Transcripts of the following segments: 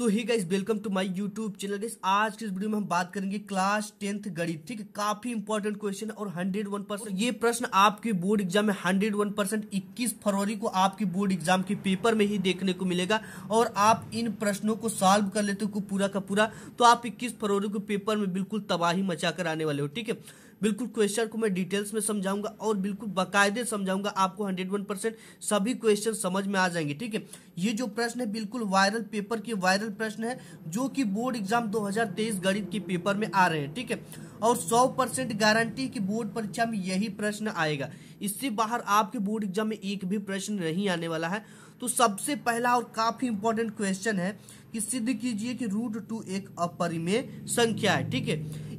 so hi guys welcome to my YouTube channel guys आज के इस वीडियो में हम बात करेंगे क्लास टेंथ गणित ठीक है काफी इंपॉर्टेंट क्वेश्चन और हंड्रेड वन परसेंट ये प्रश्न आपके बोर्ड एग्जाम में हंड्रेड वन परसेंट इक्कीस फरवरी को आपके बोर्ड एग्जाम के पेपर में ही देखने को मिलेगा और आप इन प्रश्नों को सॉल्व कर लेते हो पूरा का पूरा तो आप इक्कीस फरवरी को पेपर में बिल्कुल तबाही मचा कर आने वाले हो ठीक है बिल्कुल क्वेश्चन को मैं डिटेल्स में समझाऊंगा और बिल्कुल बाकायदे समझाऊंगा आपको हंड्रेड वन परसेंट सभी क्वेश्चन समझ में आ जाएंगे ठीक है ये जो प्रश्न है बिल्कुल वायरल पेपर के वायरल प्रश्न है जो कि बोर्ड एग्जाम 2023 गणित के पेपर में आ रहे हैं ठीक है और 100 परसेंट गारंटी कि बोर्ड परीक्षा में यही प्रश्न आएगा इससे बाहर आपके बोर्ड एग्जाम में एक भी प्रश्न नहीं आने वाला है तो सबसे पहला और काफी इंपॉर्टेंट क्वेश्चन है कि सिद्ध कीजिए कि रूट टू एक अपरिमेय संख्या है ठीक है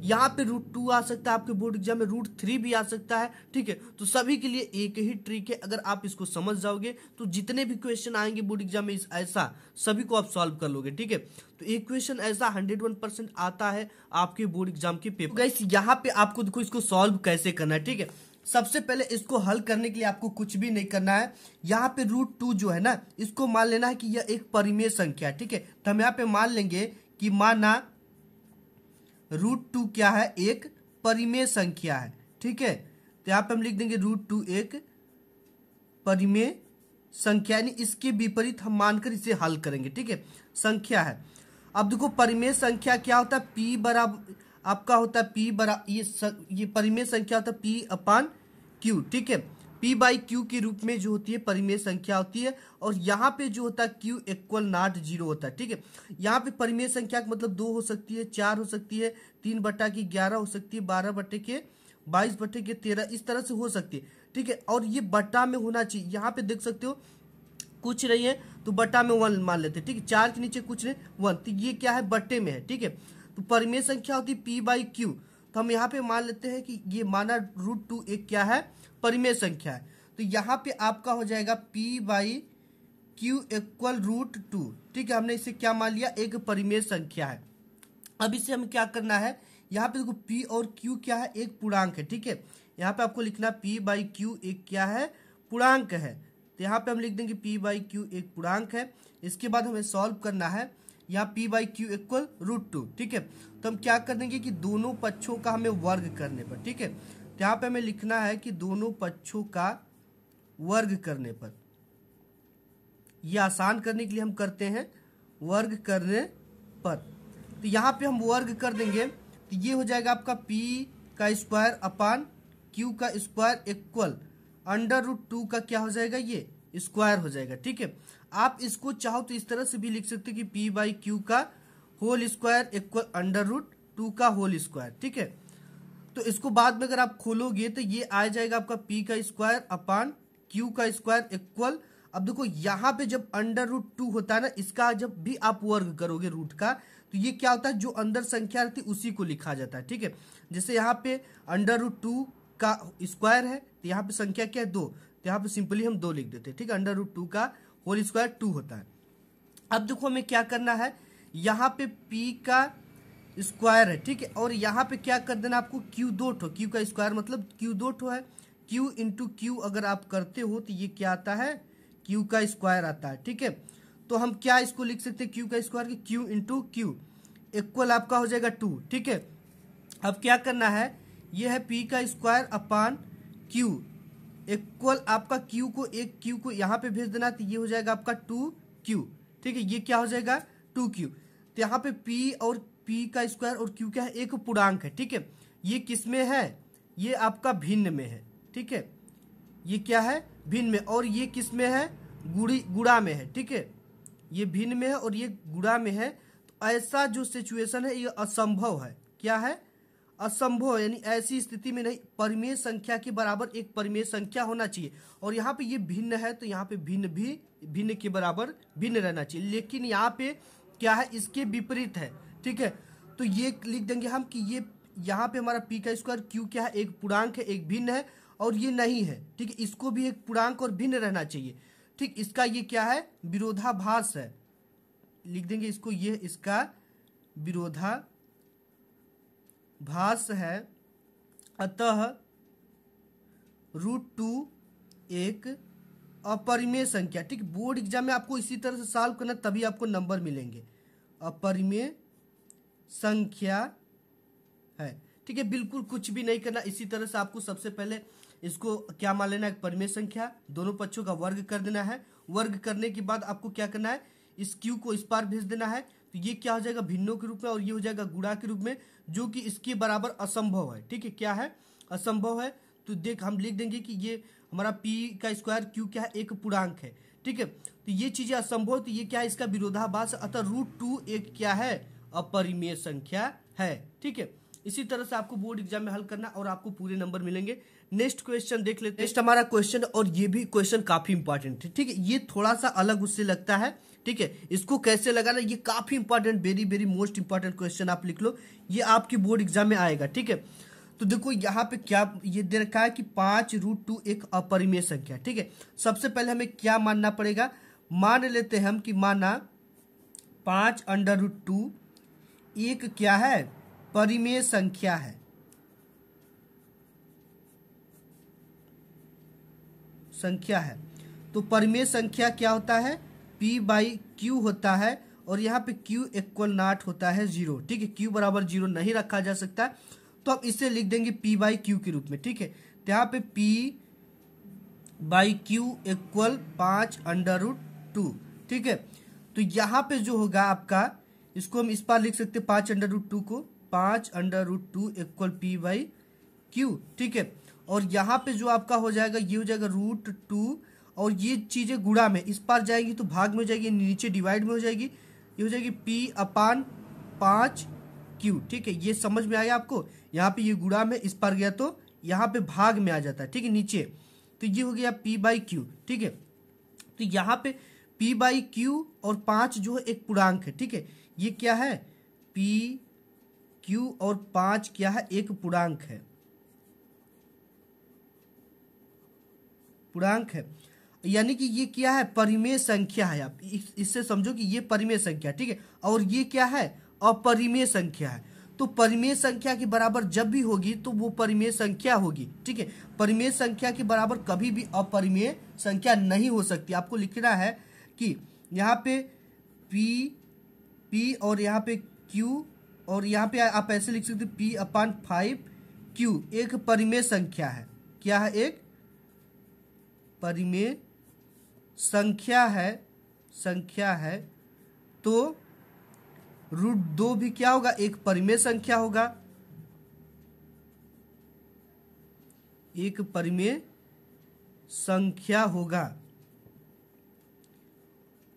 यहाँ पे रूट टू आ सकता है आपके बोर्ड एग्जाम में रूट थ्री भी आ सकता है ठीक है तो सभी के लिए एक ही ट्रिक है अगर आप इसको समझ जाओगे तो जितने भी क्वेश्चन आएंगे बोर्ड एग्जाम में ऐसा सभी को आप सॉल्व कर लोगे ठीक है तो एक क्वेश्चन ऐसा हंड्रेड वन परसेंट आता है आपके बोर्ड एग्जाम के पेपर तो यहाँ पे आपको देखो इसको सॉल्व कैसे करना है ठीक है सबसे पहले इसको हल करने के लिए आपको कुछ भी नहीं करना है यहाँ पे रूट टू जो है ना इसको मान लेना है कि यह एक परिमेय संख्या है ठीक है तो हम यहाँ पे मान लेंगे कि माना रूट टू क्या है एक परिमेय संख्या है ठीक है तो यहाँ पे हम लिख देंगे रूट टू एक परिमेय संख्या यानी इसके विपरीत हम मानकर इसे हल करेंगे ठीक है संख्या है अब देखो परिमेय संख्या क्या होता है पी बराबर आपका होता है पी बरा ये स, ये परिमेय संख्या होता है पी अपान क्यू ठीक है पी बाई क्यू के रूप में जो होती है परिमेय संख्या होती है और यहाँ पे जो होता है क्यू इक्वल नॉट जीरो होता है ठीक है यहाँ पे परिमेय संख्या मतलब दो हो सकती है चार हो सकती है तीन बटा की ग्यारह हो सकती है बारह बटे के बाईस बटे के तेरह इस तरह से हो सकती है ठीक है और ये बटा में होना चाहिए यहाँ पे देख सकते हो कुछ नहीं है तो बटा में वन मान लेते हैं ठीक है चार के नीचे कुछ नहीं वन तो ये क्या है बटे में है ठीक है तो परिमेय संख्या होती है पी बाई क्यू तो हम यहाँ पे मान लेते हैं कि ये माना रूट टू एक क्या है परिमेय संख्या है तो यहाँ पे आपका हो जाएगा P by Q equal root two ठीक है हमने इसे क्या मान लिया एक परिमेय संख्या है अब इसे हमें क्या करना है यहाँ पे देखो पी और क्यू क्या है एक पूर्णांक है ठीक है यहाँ पे आपको लिखना पी बाई क्यू एक क्या है पूर्णांक है तो यहाँ पे हम लिख देंगे पी बाई क्यू एक पूर्णांक है इसके बाद हमें सॉल्व करना है यहाँ P by Q equal root two ठीक है तो हम क्या कर देंगे कि दोनों पक्षों का हमें वर्ग करने पर ठीक है तो यहाँ पे हमें लिखना है कि दोनों पक्षों का वर्ग करने पर ये आसान करने के लिए हम करते हैं वर्ग करने पर तो यहाँ पे हम वर्ग कर देंगे तो ये हो जाएगा आपका पी का स्क्वायर अपान क्यू का square equal under root two का क्या हो जाएगा ये स्क्वायर हो जाएगा ठीक है आप इसको चाहो तो इस तरह से भी लिख सकते हो कि पी बाई क्यू का whole square equal under root two का होल स्क्वायर ठीक है तो इसको बाद में अगर आप खोलोगे तो ये आ जाएगा आपका पी का स्क्वायर अपान क्यू का स्क्वायर इक्वल अब देखो यहां पे जब अंडर रूट टू होता है ना इसका जब भी आप वर्ग करोगे रूट का तो ये क्या होता है जो अंदर संख्या रहती उसी को लिखा जाता है ठीक है जैसे यहाँ पे अंडर रूट टू का स्क्वायर है तो यहाँ पे संख्या क्या है दो तो यहाँ पे सिंपली हम दो लिख देते हैं ठीक है अंडर रूट टू का होल स्क्वायर टू होता है अब देखो हमें क्या करना है यहाँ पे पी का स्क्वायर है ठीक है और यहाँ पे क्या कर देना आपको क्यू दो ठो Q का स्क्वायर मतलब क्यू दो ठो है Q इंटू क्यू अगर आप करते हो तो ये क्या आता है क्यू का स्क्वायर आता है ठीक है तो हम क्या इसको लिख सकते हैं क्यू का square Q Q into Q equal आपका हो जाएगा टू ठीक है अब क्या करना है ये है पी का स्क्वायर अपान क्यू इक्वल आपका क्यू को एक क्यू को यहाँ पे भेज देना तो ये हो जाएगा आपका टू क्यू ठीक है ये क्या हो जाएगा टू क्यू तो यहाँ पे पी और पी का स्क्वायर और क्यू क्या है एक पूर्णांक है ठीक है ये किस में है ये आपका भिन्न में है ठीक है ये क्या है भिन्न में और ये किस में है गुड़ी गुड़ा में है ठीक है ये भिन्न में है और ये गुड़ा में है तो ऐसा जो सिचुएशन है ये असंभव है क्या है असंभव यानी ऐसी स्थिति में नहीं परिमेय संख्या के बराबर एक परिमेय संख्या होना चाहिए और यहाँ पे ये भिन्न है तो यहाँ पे भिन्न भी भिन्न के बराबर भिन्न रहना चाहिए लेकिन यहाँ पे क्या है इसके विपरीत है ठीक है तो ये लिख देंगे हम कि ये यहाँ पे हमारा पी का स्क्वायर क्यू क्या है एक पूर्णांक है एक भिन्न है और ये नहीं है ठीक है इसको भी एक पूर्णांक और भिन्न रहना चाहिए ठीक इसका ये क्या है विरोधाभास है लिख देंगे इसको ये इसका विरोधा भाष है अतः रूट टू एक अपरिमेय संख्या ठीक बोर्ड एग्जाम में आपको इसी तरह से सॉल्व करना तभी आपको नंबर मिलेंगे अपरिमेय संख्या है ठीक है बिल्कुल कुछ भी नहीं करना इसी तरह से आपको सबसे पहले इसको क्या मान लेना है परिमेय संख्या दोनों पक्षों का वर्ग कर देना है वर्ग करने के बाद आपको क्या करना है इस क्यू को इस पार भेज देना है तो ये क्या हो जाएगा भिन्नों के रूप में और ये हो जाएगा गुणा के रूप में जो कि इसके बराबर असंभव है ठीक है क्या है असंभव है तो देख हम लिख देंगे कि ये हमारा पी का स्क्वायर क्यू क्या है एक पूर्णांक है ठीक है तो ये चीजें असंभव तो ये क्या है इसका विरोधाभास अतः रूट टू एक क्या है अपरिमेय संख्या है ठीक है इसी तरह से आपको बोर्ड एग्जाम में हल करना और आपको पूरे नंबर मिलेंगे नेक्स्ट क्वेश्चन देख लेते हैं नेक्स्ट हमारा क्वेश्चन और ये भी क्वेश्चन काफी इंपॉर्टेंट है ठीक है ये थोड़ा सा अलग उससे लगता है ठीक है इसको कैसे लगाना ये काफ़ी important very very most important question आप लिख लो ये आपकी बोर्ड एग्जाम में आएगा ठीक है तो देखो यहाँ पे क्या ये दे रखा है कि पांच रूट टू एक अपरिमेय संख्या ठीक है सबसे पहले हमें क्या मानना पड़ेगा मान लेते हैं हम कि माना पांच अंडर रूट टू एक क्या है परिमेय संख्या है संख्या है तो परिमेय संख्या क्या होता है पी बाई क्यू होता है और यहाँ पे क्यू इक्वल नाट होता है जीरो ठीक है क्यू बराबर जीरो नहीं रखा जा सकता तो आप इसे लिख देंगे पी बाई क्यू के रूप में ठीक है तो यहाँ पे पी बाई क्यू इक्वल पांच अंडर रूट टू ठीक है तो यहाँ पे जो होगा आपका इसको हम इस बार लिख सकते हैं अंडर रूट टू को पांच under root two equal P by Q ठीक है और यहाँ पे जो आपका हो जाएगा ये हो जाएगा रूट टू और ये चीज़ें गुड़ा में इस पार जाएगी तो भाग में हो जाएगी नीचे डिवाइड में हो जाएगी ये हो जाएगी पी अपान पाँच क्यू ठीक है ये समझ में आया आपको यहाँ पे ये गुड़ा में इस पार गया तो यहाँ पे भाग में आ जाता है ठीक है नीचे तो ये हो गया पी बाई क्यू ठीक है तो यहाँ पे पी बाई क्यू और पाँच जो है एक पूर्णांक है ठीक है ये क्या है पी क्यू और पाँच क्या है एक पूर्णांक है पूर्णांक है यानी कि ये क्या है परिमेय संख्या है आप इससे समझो कि ये परिमेय संख्या ठीक है और ये क्या है अपरिमेय संख्या है तो परिमेय संख्या के बराबर जब भी होगी तो वो परिमेय संख्या होगी ठीक है परिमेय संख्या के बराबर कभी भी अपरिमेय संख्या नहीं हो सकती आपको लिखना है कि यहाँ पे पी पी और यहाँ पे क्यू और यहाँ पे आप ऐसे लिख सकते पी अपान फाइव क्यू एक परिमेय संख्या है क्या है एक परिमेय संख्या है संख्या है तो रूट दो भी क्या होगा एक परिमेय संख्या होगा एक परिमेय संख्या होगा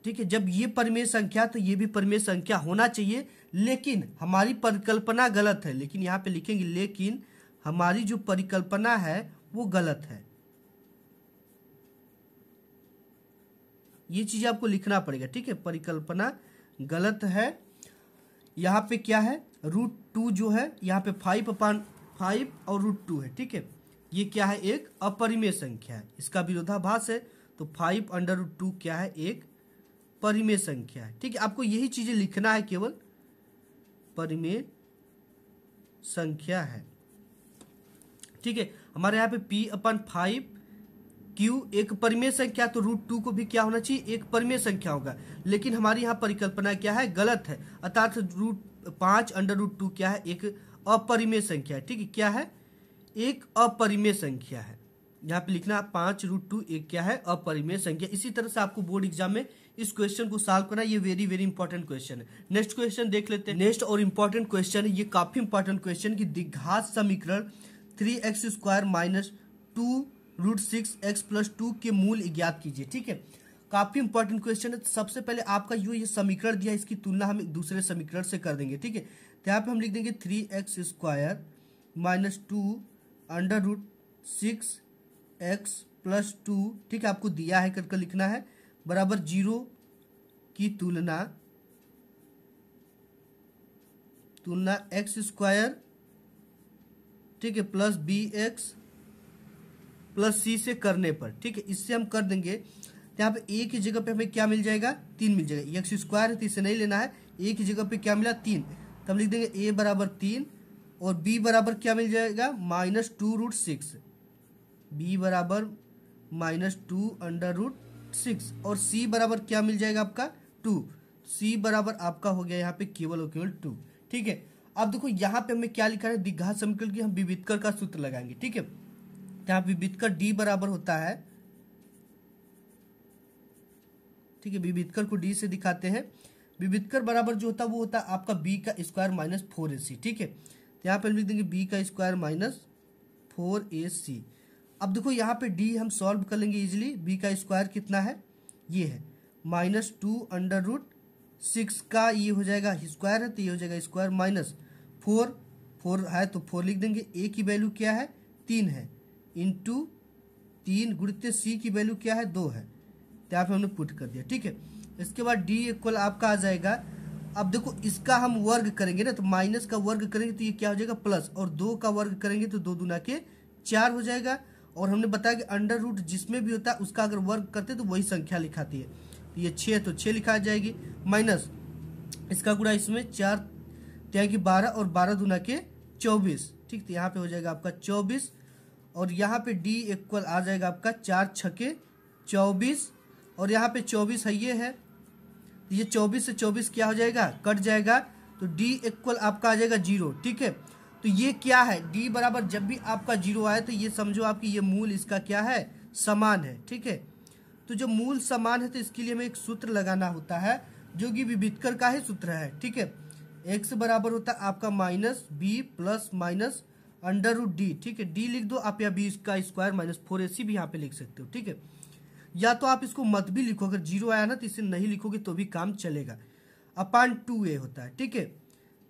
ठीक है जब ये परिमेय संख्या तो ये भी परिमेय संख्या होना चाहिए लेकिन हमारी परिकल्पना गलत है लेकिन यहां पे लिखेंगे लेकिन हमारी जो परिकल्पना है वो गलत है ये चीज आपको लिखना पड़ेगा ठीक है परिकल्पना गलत है यहाँ पे क्या है रूट टू जो है यहाँ पे फाइव अपान फाइव और रूट टू है ठीक है ये क्या है एक अपरिमेय संख्या है इसका विरोधाभास है तो फाइव अंडर रूट टू क्या है एक परिमेय संख्या है ठीक है आपको यही चीजें लिखना है केवल परिमेय संख्या है ठीक है हमारे यहाँ पे पी अपन फाइव क्यू एक परिमेय संख्या तो रूट टू को भी क्या होना चाहिए एक परिमेय संख्या होगा लेकिन हमारी यहाँ परिकल्पना क्या है गलत है अर्थात रूट पांच अंडर रूट टू क्या है एक अपरिमेय संख्या है ठीक है क्या है एक अपरिमेय संख्या है यहाँ पे लिखना पांच रूट टू एक क्या है अपरिमेय संख्या इसी तरह से आपको बोर्ड एग्जाम में इस क्वेश्चन को सॉल्व करना ये वेरी वेरी इंपॉर्टेंट क्वेश्चन है नेक्स्ट क्वेश्चन देख लेते हैं नेक्स्ट और इम्पोर्टेंट क्वेश्चन ये काफी इंपॉर्टेंट क्वेश्चन की दिघात समीकरण three X square minus two root six X plus two के मूल ज्ञात कीजिए ठीक है काफी इंपॉर्टेंट क्वेश्चन है सबसे पहले आपका जो ये समीकरण दिया इसकी तुलना हम दूसरे समीकरण से कर देंगे ठीक है तो यहाँ पे हम लिख देंगे three X square minus two under root six X plus two ठीक है आपको दिया है करके कर लिखना है बराबर जीरो की तुलना तुलना एक्स स्क्वायर ठीक है plus B X plus C से करने पर ठीक है इससे हम कर देंगे यहाँ पे ए की जगह पे हमें क्या मिल जाएगा तीन मिल जाएगा एक स्क्वायर है तो इसे नहीं लेना है ए की जगह पे क्या मिला तीन तो हम लिख देंगे ए बराबर तीन और बी बराबर क्या मिल जाएगा minus two root six B बराबर minus two under root six और सी बराबर क्या मिल जाएगा आपका टू सी बराबर आपका हो गया यहाँ पे केवल और केवल टू ठीक है अब देखो यहाँ पे हमें क्या लिखा है दिघा समीकरण की हम विविधकर का सूत्र लगाएंगे ठीक है जहां विभितकर डी बराबर होता है ठीक है विभितकर को डी से दिखाते हैं विभितकर बराबर जो होता है वो होता है आपका बी का square minus four A C ठीक है तो यहाँ पर लिख देंगे बी का square minus four A C अब देखो यहाँ पे डी हम सॉल्व कर लेंगे इजिली बी का स्क्वायर कितना है ये है minus two under root six का ये हो जाएगा स्क्वायर है तो ये हो जाएगा स्क्वायर माइनस फोर फोर है तो फोर लिख देंगे ए की वैल्यू क्या है तीन है इंटू तीन गुड़ते सी की वैल्यू क्या है दो है तो यहाँ पे हमने पुट कर दिया ठीक है इसके बाद डी इक्वल आपका आ जाएगा अब देखो इसका हम वर्ग करेंगे ना तो माइनस का वर्ग करेंगे तो ये क्या हो जाएगा प्लस और दो का वर्ग करेंगे तो दो दुना के चार हो जाएगा और हमने बताया कि अंडर रूट जिसमें भी होता है उसका अगर वर्ग करते तो वही संख्या लिखाती है तो ये छः तो छः लिखा जाएगी माइनस इसका गुणा इसमें चार त्याग तो बारह और बारह दुना के चौबीस ठीक तो यहाँ पे हो जाएगा आपका चौबीस और यहाँ पे डी इक्वल आ जाएगा आपका चार छके चौबीस और यहाँ पे चौबीस है ये है ये चौबीस से चौबीस क्या हो जाएगा कट जाएगा तो डी इक्वल आपका आ जाएगा जीरो ठीक है तो ये क्या है डी बराबर जब भी आपका जीरो आए तो ये समझो आपकी ये मूल इसका क्या है समान है ठीक है तो जो मूल समान है तो इसके लिए हमें एक सूत्र लगाना होता है जो कि विभितकर का ही सूत्र है ठीक है एक्स बराबर होता है आपका minus B plus minus under root D ठीक है डी लिख दो आप या बी का square minus four A C भी यहाँ पे लिख सकते हो ठीक है या तो आप इसको मत भी लिखो अगर जीरो आया ना तो इसे नहीं लिखोगे तो भी काम चलेगा अपान टू ए होता है ठीक है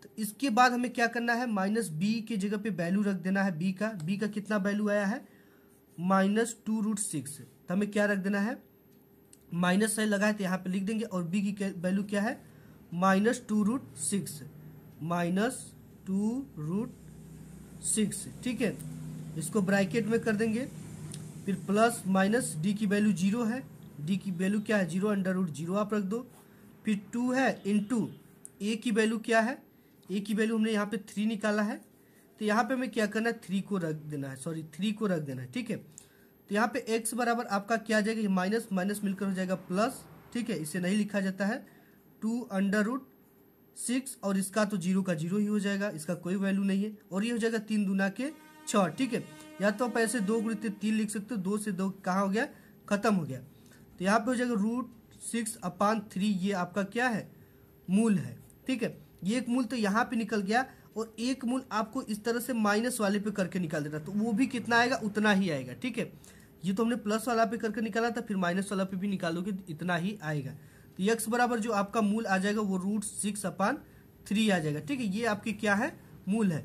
तो इसके बाद हमें क्या करना है माइनस बी के जगह पे वैल्यू रख देना है बी का बी का कितना वैल्यू आया है माइनस टू रूट सिक्स तो हमें क्या रख देना है माइनस साइन लगा है तो यहाँ पे लिख देंगे और बी की वैल्यू क्या है minus two root six minus two root six ठीक है इसको ब्रैकेट में कर देंगे फिर प्लस माइनस डी की वैल्यू जीरो है डी की वैल्यू क्या है जीरो अंडर रूट जीरो आप रख दो फिर टू है टू ए की वैल्यू क्या है ए की वैल्यू हमने यहाँ पे थ्री निकाला है तो यहाँ पे हमें क्या करना है थ्री को रख देना है सॉरी थ्री को रख देना है ठीक है तो यहाँ पे एक्स बराबर आपका क्या आ जाएगा माइनस माइनस मिलकर हो जाएगा प्लस ठीक है इसे नहीं लिखा जाता है टू अंडर रूट सिक्स और इसका तो जीरो का जीरो ही हो जाएगा इसका कोई वैल्यू नहीं है और ये हो जाएगा तीन दुना के छः ठीक है या तो आप ऐसे दो गुणित तीन लिख सकते हो दो से दो कहाँ हो गया खत्म हो गया तो यहाँ पे हो जाएगा रूट सिक्स अपान थ्री ये आपका क्या है मूल है ठीक है ये एक मूल तो यहाँ पे निकल गया और एक मूल आपको इस तरह से माइनस वाले पे करके निकाल देना तो वो भी कितना आएगा उतना ही आएगा ठीक है ये तो हमने प्लस वाला पे करके निकाला था फिर माइनस वाला पे भी निकालोगे इतना ही आएगा तो यक्स बराबर जो आपका मूल आ जाएगा वो रूट सिक्स अपान थ्री आ जाएगा ठीक है ये आपके क्या है मूल है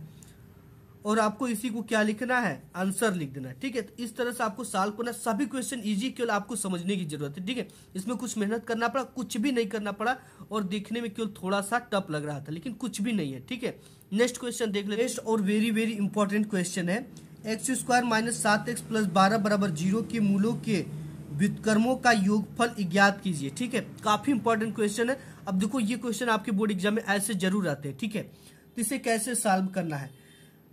और आपको इसी को क्या लिखना है आंसर लिख देना है ठीक है तो इस तरह से आपको साल को ना सभी क्वेश्चन इजी केवल आपको समझने की जरूरत है ठीक है इसमें कुछ मेहनत करना पड़ा कुछ भी नहीं करना पड़ा और देखने में केवल थोड़ा सा टप लग रहा था लेकिन कुछ भी नहीं है ठीक है नेक्स्ट क्वेश्चन देख लेते नेक्स्ट और वेरी वेरी इंपॉर्टेंट क्वेश्चन है एक्स स्क्वायर माइनस सात एक्स प्लस बारह बराबर जीरो के मूलों के व्युतकर्मों का योगफल ज्ञात कीजिए ठीक है काफी इंपॉर्टेंट क्वेश्चन है अब देखो ये क्वेश्चन आपके बोर्ड एग्जाम में ऐसे जरूर आते हैं ठीक है तो इसे कैसे सॉल्व करना है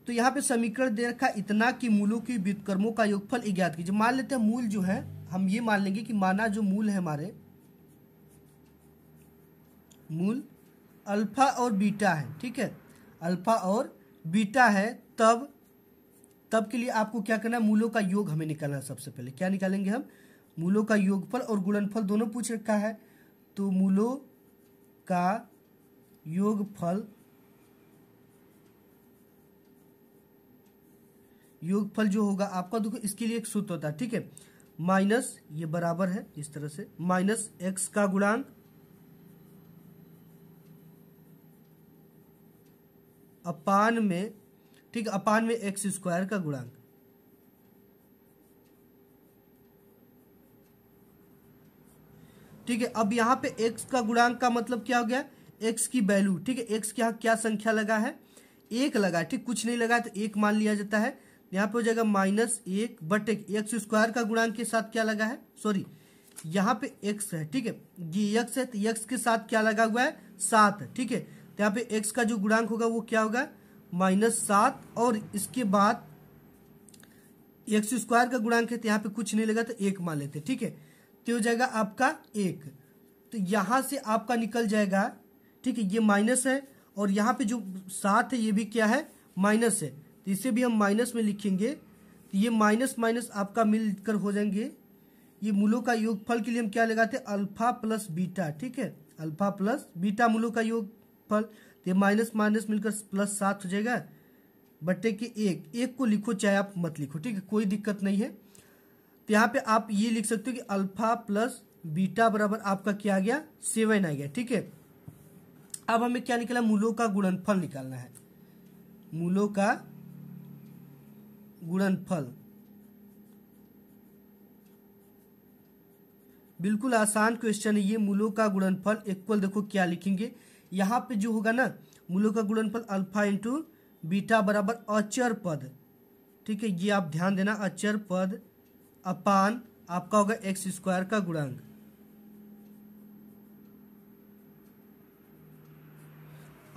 तो यहाँ पे समीकरण दे रखा इतना कि मूलों की व्युतकर्मों का योगफल ज्ञात कीजिए मान लेते हैं मूल जो है हम ये मान लेंगे कि माना जो मूल है हमारे मूल अल्फा और बीटा है ठीक है अल्फा और बीटा है तब तब के लिए आपको क्या करना है मूलों का योग हमें निकालना है सबसे पहले क्या निकालेंगे हम मूलों का योगफल और गुणनफल दोनों पूछ रखा है तो मूलों का योगफल योगफल जो होगा आपका देखो इसके लिए एक सूत्र होता है ठीक है माइनस ये बराबर है इस तरह से माइनस एक्स का गुणांक अपान में ठीक अपान में एक्स स्क्वायर का गुणांक ठीक है अब यहाँ पे एक्स का गुणांक का मतलब क्या हो गया एक्स की वैल्यू ठीक है एक्स के यहाँ क्या संख्या लगा है एक लगा ठीक कुछ नहीं लगा तो एक मान लिया जाता है यहाँ पे हो जाएगा माइनस एक बटे एक्स स्क्वायर का गुणांक के साथ क्या लगा है सॉरी यहाँ पे एक्स है ठीक है ये एक्स है तो एक्स के साथ क्या लगा हुआ है सात ठीक है तो यहाँ पे एक्स का जो गुणांक होगा वो क्या होगा माइनस सात और इसके बाद एक्स स्क्वायर का गुणांक है तो यहाँ पे कुछ नहीं लगा तो एक मान लेते ठीक है तो हो जाएगा आपका एक तो यहाँ से आपका निकल जाएगा ठीक है ये माइनस है और यहाँ पे जो सात है ये भी क्या है माइनस है तो इसे भी हम माइनस में लिखेंगे तो ये माइनस माइनस आपका मिलकर हो जाएंगे ये मूलों का योगफल के लिए हम क्या लगाते हैं अल्फा प्लस बीटा ठीक है अल्फा प्लस बीटा मूलों का योगफल तो ये माइनस माइनस मिलकर प्लस सात हो जाएगा बटे के एक एक को लिखो चाहे आप मत लिखो ठीक है कोई दिक्कत नहीं है तो यहाँ पे आप ये लिख सकते हो कि अल्फा प्लस बीटा बराबर आपका क्या आ गया सेवन आ गया ठीक है अब हमें क्या निकला मूलों का गुणनफल निकालना है मूलों का गुणनफल बिल्कुल आसान क्वेश्चन है ये मूलों का गुणनफल इक्वल देखो क्या लिखेंगे यहां पे जो होगा ना मूलों का गुणनफल अल्फा इंटू बीटा बराबर अचर पद ठीक है ये आप ध्यान देना अचर पद अपान आपका होगा एक्स स्क्वायर का गुणांक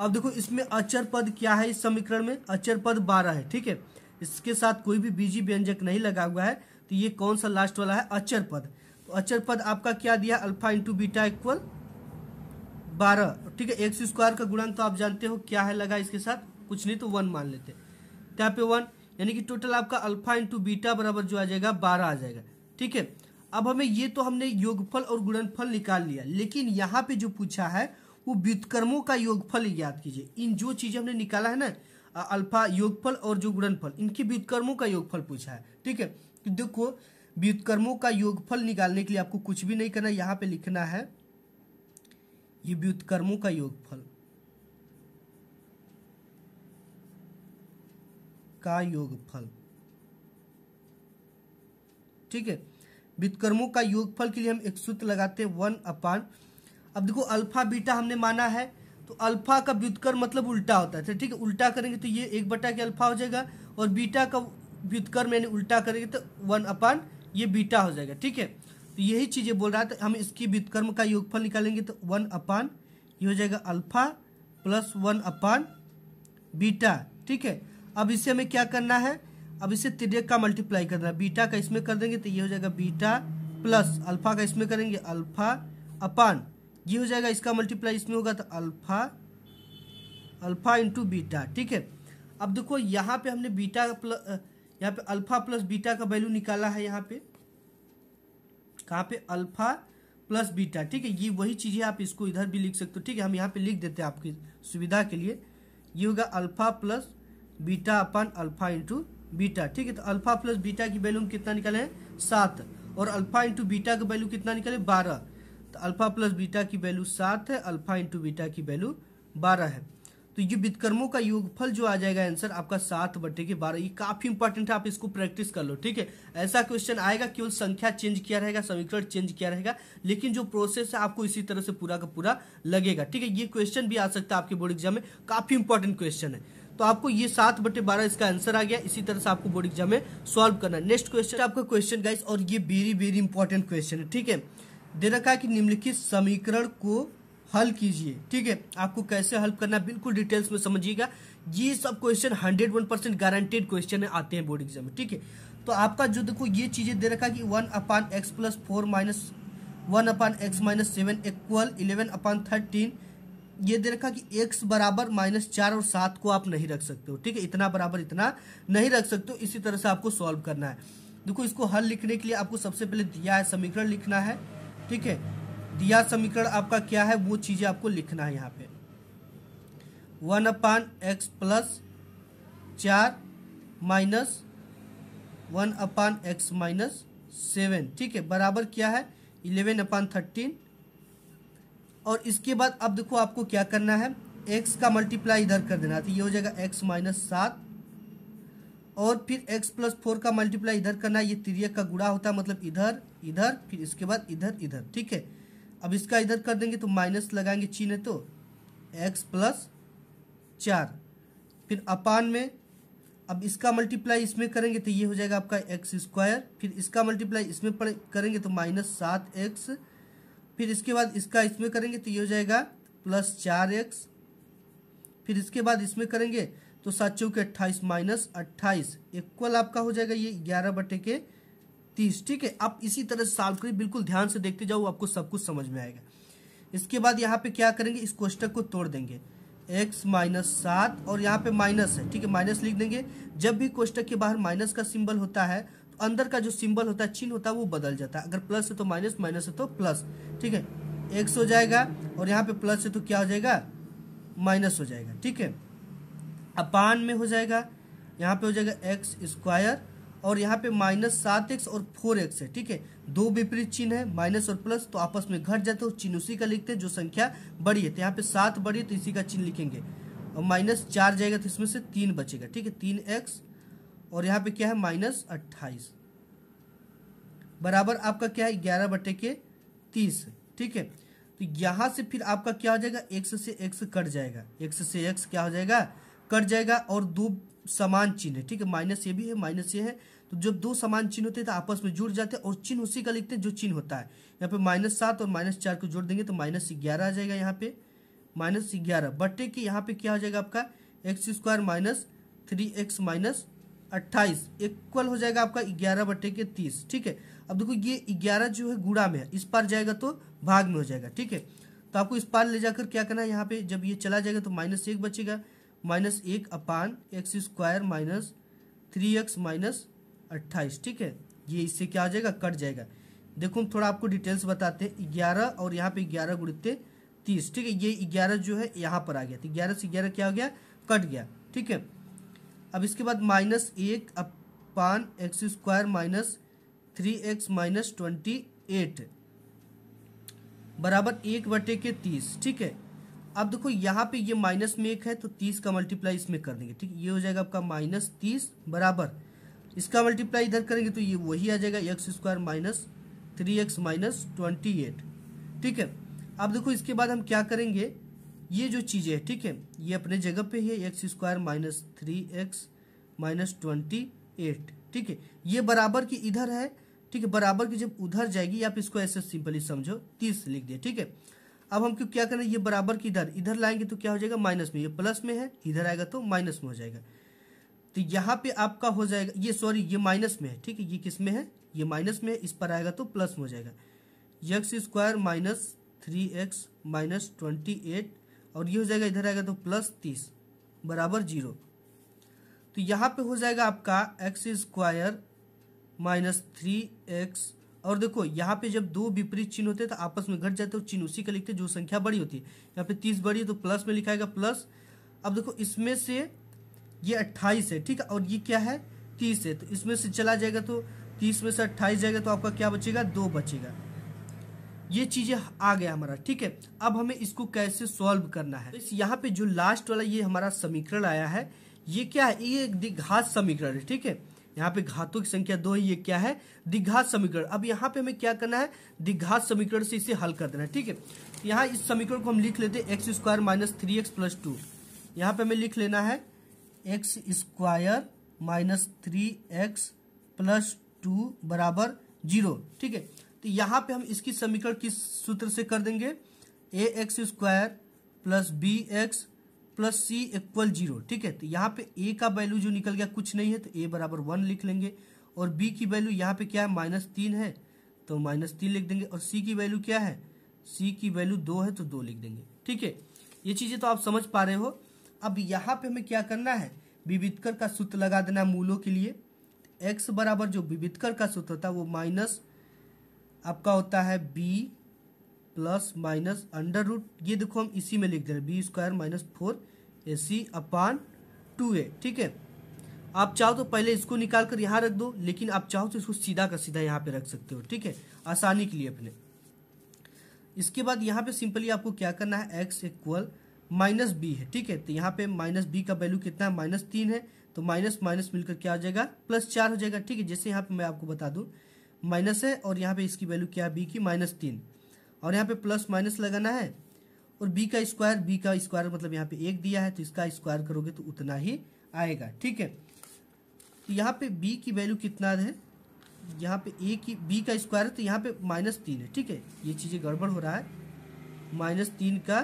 अब देखो इसमें अचर पद क्या है इस समीकरण में अचर पद बारह है ठीक है इसके साथ कोई भी बीजी व्यंजक नहीं लगा हुआ है तो ये कौन सा लास्ट वाला है अचर पद तो अचर पद आपका क्या दिया अल्फा इंटू बीटा इक्वल बारह ठीक है एक्स स्क्वायर का गुणांक तो आप जानते हो क्या है लगा इसके साथ कुछ नहीं तो वन मान लेते यहाँ पे वन यानी कि टोटल आपका अल्फा इंटू बीटा बराबर जो आ जाएगा बारह आ जाएगा ठीक है अब हमें ये तो हमने योगफल और गुणनफल निकाल लिया लेकिन यहाँ पे जो पूछा है वो व्युतकर्मों का योगफल याद कीजिए इन जो चीजें हमने निकाला है ना अल्फा योगफल और जो गुणनफल इनके व्युतकर्मों का योगफल पूछा है ठीक है तो देखो व्युतकर्मों का योगफल निकालने के लिए आपको कुछ भी नहीं करना यहाँ पे लिखना है ये व्युतकर्मों का योगफल का योगफल ठीक है वित्तकर्मो का योगफल के लिए हम एक सूत्र लगाते हैं वन अपान अब देखो अल्फा बीटा हमने माना है तो अल्फा का व्युतकर्म मतलब उल्टा होता है ठीक है उल्टा करेंगे तो ये एक बटा के अल्फा हो जाएगा और बीटा का व्युतकर्म यानी उल्टा करेंगे तो वन अपान ये बीटा हो जाएगा ठीक है तो यही चीज़ें बोल रहा है तो हम इसकी व्युतकर्म का योगफल निकालेंगे तो वन अपान ये हो जाएगा alpha plus one upon beta ठीक है अब इसे हमें क्या करना है अब इसे तिरक का मल्टीप्लाई करना है बीटा का इसमें कर देंगे तो ये हो जाएगा बीटा प्लस अल्फा का इसमें करेंगे अल्फा अपान ये हो जाएगा इसका मल्टीप्लाई इसमें होगा तो अल्फा अल्फा इंटू बीटा ठीक है अब देखो यहाँ पे हमने बीटा प्लस यहाँ पे अल्फा प्लस बीटा का वैल्यू निकाला है यहाँ पे कहाँ पे अल्फा प्लस बीटा ठीक है ये वही चीज़ है आप इसको इधर भी लिख सकते हो ठीक है हम यहाँ पे लिख देते हैं आपकी सुविधा के लिए ये होगा alpha plus beta upon alpha into beta ठीक है तो अल्फा प्लस बीटा की वैल्यू कितना निकाले सात और अल्फा इंटू बीटा की वैल्यू कितना निकाले बारह तो अल्फा प्लस बीटा की वैल्यू सात है अल्फा इंटू बीटा की वैल्यू बारह है तो ये वितकर्मों का योगफल जो आ जाएगा आंसर आपका सात बटे के बारह ये काफी इंपॉर्टेंट है आप इसको प्रैक्टिस कर लो ठीक है ऐसा क्वेश्चन आएगा केवल संख्या चेंज किया रहेगा समीकरण चेंज किया रहेगा लेकिन जो प्रोसेस है आपको इसी तरह से पूरा का पूरा लगेगा ठीक है ये क्वेश्चन भी आ सकता है आपके बोर्ड एग्जाम में काफी इंपॉर्टेंट क्वेश्चन है तो आपको ये सात बटे बारह इसका आंसर आ गया इसी तरह से आपको बोर्ड एग्जाम में सॉल्व करना नेक्स्ट क्वेश्चन आपका क्वेश्चन गाइस और ये वेरी वेरी इंपॉर्टेंट क्वेश्चन है ठीक है दे रखा है कि निम्नलिखित समीकरण को हल कीजिए ठीक है आपको कैसे हल करना बिल्कुल डिटेल्स में समझिएगा ये सब question hundred one percent guaranteed question आते हैं बोर्ड एग्जाम में ठीक है तो आपका जो देखो ये चीजें दे रखा है कि one upon X plus four minus one upon X minus seven equal eleven upon thirteen ये दे रखा कि एक्स बराबर माइनस चार और सात को आप नहीं रख सकते हो ठीक है इतना बराबर इतना नहीं रख सकते हो इसी तरह से आपको सॉल्व करना है देखो इसको हल लिखने के लिए आपको सबसे पहले दिया है समीकरण लिखना है ठीक है दिया समीकरण आपका क्या है वो चीज़ें आपको लिखना है यहाँ पे वन अपान एक्स प्लस चार minus one upon X minus seven ठीक है बराबर क्या है इलेवन अपान थर्टीन और इसके बाद अब देखो आपको क्या करना है एक्स का मल्टीप्लाई इधर कर देना तो ये हो जाएगा एक्स माइनस सात और फिर एक्स प्लस फोर का मल्टीप्लाई इधर करना ये त्रियक का गुड़ा होता है मतलब इधर इधर फिर इसके बाद इधर इधर ठीक है अब इसका इधर कर देंगे तो माइनस लगाएंगे चीन तो एक्स प्लस चार फिर अपान में अब इसका मल्टीप्लाई इसमें करेंगे तो ये हो जाएगा आपका एक्स स्क्वायर फिर इसका मल्टीप्लाई इसमें करेंगे तो माइनस सात एक्स फिर इसके बाद इसका इसमें करेंगे तो ये हो जाएगा प्लस चार एक्स फिर इसके बाद इसमें करेंगे तो सात चौके अट्ठाईस माइनस अट्ठाईस इक्वल आपका हो जाएगा ये ग्यारह बटे के तीस ठीक है आप इसी तरह से सॉल्व करिए बिल्कुल ध्यान से देखते जाओ आपको सब कुछ समझ में आएगा इसके बाद यहाँ पे क्या करेंगे इस कोष्टक को तोड़ देंगे एक्स माइनस सात और यहाँ पे माइनस है ठीक है माइनस लिख देंगे जब भी कोष्टक के बाहर माइनस का सिंबल होता है अंदर का जो सिंबल होता है चिन्ह होता है वो बदल जाता है अगर प्लस है तो माइनस माइनस है तो प्लस ठीक है एक्स हो जाएगा और यहाँ पे प्लस है तो क्या हो जाएगा माइनस हो जाएगा ठीक है अपान में हो जाएगा यहाँ पे हो जाएगा एक्स स्क्वायर और यहाँ पे माइनस सात एक्स और फोर एक्स है ठीक है दो विपरीत चिन्ह है माइनस और प्लस तो आपस में घट जाते हो चिन्ह उसी का लिखते हैं जो संख्या बड़ी है तो यहाँ पे सात बड़ी है तो इसी का चिन्ह लिखेंगे और माइनस चार जाएगा तो इसमें से तीन बचेगा ठीक है तीन एक्स और यहाँ पे क्या है माइनस अट्ठाईस बराबर आपका क्या है ग्यारह बटे के तीस ठीक है तो यहाँ से फिर आपका क्या हो जाएगा एक्स से एक्स कट जाएगा एक्स से एक्स क्या हो जाएगा कट जाएगा और दो समान चिन्ह है ठीक है माइनस ये भी है माइनस ये है तो जब दो समान चिन्ह होते हैं तो आपस में जुड़ जाते हैं और चिन्ह उसी का लिखते हैं जो चिन्ह होता है यहाँ पे माइनस सात और माइनस चार को जोड़ देंगे तो माइनस ग्यारह आ जाएगा यहाँ पे माइनस ग्यारह बटे कि यहाँ पे क्या हो जाएगा आपका X square minus three X minus अट्ठाईस इक्वल हो जाएगा आपका ग्यारह बटे के तीस ठीक है अब देखो ये ग्यारह जो है गुड़ा में है इस पार जाएगा तो भाग में हो जाएगा ठीक है तो आपको इस पार ले जाकर क्या करना है यहाँ पे जब ये चला जाएगा तो माइनस एक बचेगा माइनस एक upon X square minus three X minus अट्ठाईस ठीक है ये इससे क्या हो जाएगा कट जाएगा देखो हम थोड़ा आपको डिटेल्स बताते हैं ग्यारह और यहाँ पे ग्यारह गुड़ते तीस ठीक है ये ग्यारह जो है यहाँ पर आ गया तो ग्यारह से ग्यारह क्या हो गया कट गया ठीक है अब इसके बाद माइनस एक upon X square minus three X minus twenty eight बराबर एक बटे के तीस ठीक है अब देखो यहाँ पे ये माइनस में एक है तो तीस का मल्टीप्लाई इसमें कर देंगे ठीक ये हो जाएगा आपका माइनस तीस बराबर इसका मल्टीप्लाई इधर करेंगे तो ये वही आ जाएगा X square minus three X minus twenty eight ठीक है अब देखो इसके बाद हम क्या करेंगे ये जो चीज़ें हैं ठीक है ये अपने जगह पे है X square minus three X minus twenty eight ठीक है ये बराबर की इधर है ठीक है बराबर की जब उधर जाएगी आप इसको ऐसे सिंपली समझो तीस लिख दिए ठीक है अब हम क्यों क्या करें ये बराबर की इधर इधर लाएंगे तो क्या हो जाएगा माइनस में ये प्लस में है इधर आएगा तो माइनस में हो जाएगा तो यहाँ पे आपका हो जाएगा ये सॉरी ये माइनस में है ठीक है ये किस में है ये माइनस में है इस पर आएगा तो प्लस में हो जाएगा X square minus three X minus twenty eight और ये हो जाएगा इधर आएगा तो प्लस तीस बराबर जीरो तो यहाँ पे हो जाएगा आपका X square minus three X और देखो यहाँ पे जब दो विपरीत चिन्ह होते हैं तो आपस में घट जाते हैं चिन्ह उसी का लिखते जो संख्या बड़ी होती है यहाँ पे तीस बड़ी है तो प्लस में लिखाएगा प्लस अब देखो इसमें से ये अट्ठाईस है ठीक है और ये क्या है तीस है तो इसमें से चला जाएगा तो तीस में से अट्ठाईस जाएगा तो आपका क्या बचेगा दो बचेगा ये चीजें आ गया हमारा ठीक है अब हमें इसको कैसे सॉल्व करना है तो इस यहाँ पे जो लास्ट वाला ये हमारा समीकरण आया है ये क्या है ये दिघात समीकरण है ठीक है यहाँ पे घातों की संख्या दो है ये क्या है दिघात समीकरण अब यहाँ पे हमें क्या करना है दिघात समीकरण से इसे हल कर देना है ठीक है यहाँ इस समीकरण को हम लिख लेते X square minus three X plus two यहाँ पे हमें लिख लेना है X square minus three X plus two बराबर जीरो ठीक है तो यहाँ पे हम इसकी समीकरण किस सूत्र से कर देंगे A X square plus B X plus C equal zero ठीक है तो यहाँ पे ए का वैल्यू जो निकल गया कुछ नहीं है तो ए बराबर वन लिख लेंगे और बी की वैल्यू यहाँ पे क्या है माइनस तीन है तो माइनस तीन लिख देंगे और सी की वैल्यू क्या है सी की वैल्यू दो है तो दो लिख देंगे ठीक है ये चीज़ें तो आप समझ पा रहे हो अब यहाँ पे हमें क्या करना है विविधकर का सूत्र लगा देना मूलों के लिए एक्स बराबर जो विविधकर का सूत्र था वो माइनस आपका होता है B plus minus under root ये देखो हम इसी में लिख दे रहे B square minus four A C upon two A ठीक है आप चाहो तो पहले इसको निकाल कर यहाँ रख दो लेकिन आप चाहो तो इसको सीधा का सीधा यहाँ पे रख सकते हो ठीक है आसानी के लिए अपने इसके बाद यहाँ पे सिंपली आपको क्या करना है एक्स इक्वल माइनस बी है ठीक है तो यहाँ पे माइनस बी का वैल्यू कितना है माइनस तीन है तो माइनस माइनस मिलकर क्या हो जाएगा प्लस चार हो जाएगा ठीक है जैसे यहाँ पे मैं आपको बता दूँ माइनस है और यहाँ पे इसकी वैल्यू क्या है बी की माइनस तीन और यहाँ पे प्लस माइनस लगाना है और बी का स्क्वायर बी का स्क्वायर मतलब यहाँ पे एक दिया है तो इसका स्क्वायर करोगे तो उतना ही आएगा ठीक है तो यहाँ पे बी की वैल्यू कितना है यहाँ पे ए की बी का स्क्वायर है तो यहाँ पे माइनस तीन है ठीक है ये चीज़ें गड़बड़ हो रहा है माइनस तीन का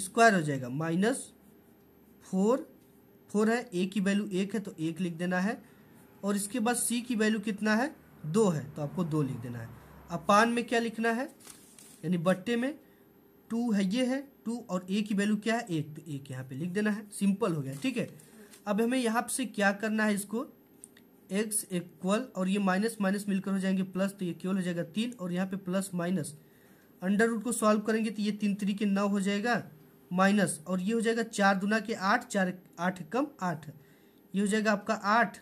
स्क्वायर हो जाएगा माइनस फोर फोर है ए की वैल्यू एक है तो एक लिख देना है और इसके बाद सी की वैल्यू कितना है दो है तो आपको दो लिख देना है अपान में क्या लिखना है यानी बट्टे में टू है ये है टू और ए की वैल्यू क्या है एक तो एक यहाँ पे लिख देना है सिंपल हो गया ठीक है अब हमें यहाँ से क्या करना है इसको एक्स इक्वल और ये माइनस माइनस मिलकर हो जाएंगे प्लस तो ये केवल हो जाएगा तीन और यहाँ पे प्लस माइनस अंडर रूट को सॉल्व करेंगे तो ये तीन तरीके नौ हो जाएगा माइनस और ये हो जाएगा चार दुना के आठ चार आठ कम आठ ये हो जाएगा आपका आठ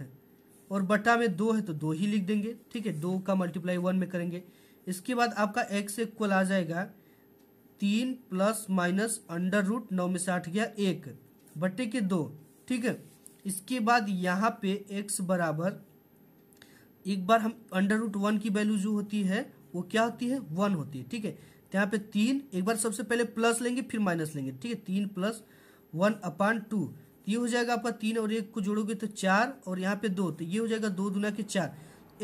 और बटा में दो है तो दो ही लिख देंगे ठीक है दो का मल्टीप्लाई वन में करेंगे इसके बाद आपका एक्स इक्वल आ जाएगा तीन प्लस माइनस अंडर रूट नौ में से आठ गया एक बटे के दो ठीक है इसके बाद यहाँ पे एक्स बराबर एक बार हम अंडर रूट वन की वैल्यू जो होती है वो क्या होती है वन होती है ठीक है तो यहाँ पे तीन एक बार सबसे पहले प्लस लेंगे फिर माइनस लेंगे ठीक है तीन प्लस वन अपान टू ये हो जाएगा आपका तीन और एक को जोड़ोगे तो चार और यहाँ पे दो तो ये हो जाएगा दो दुना के चार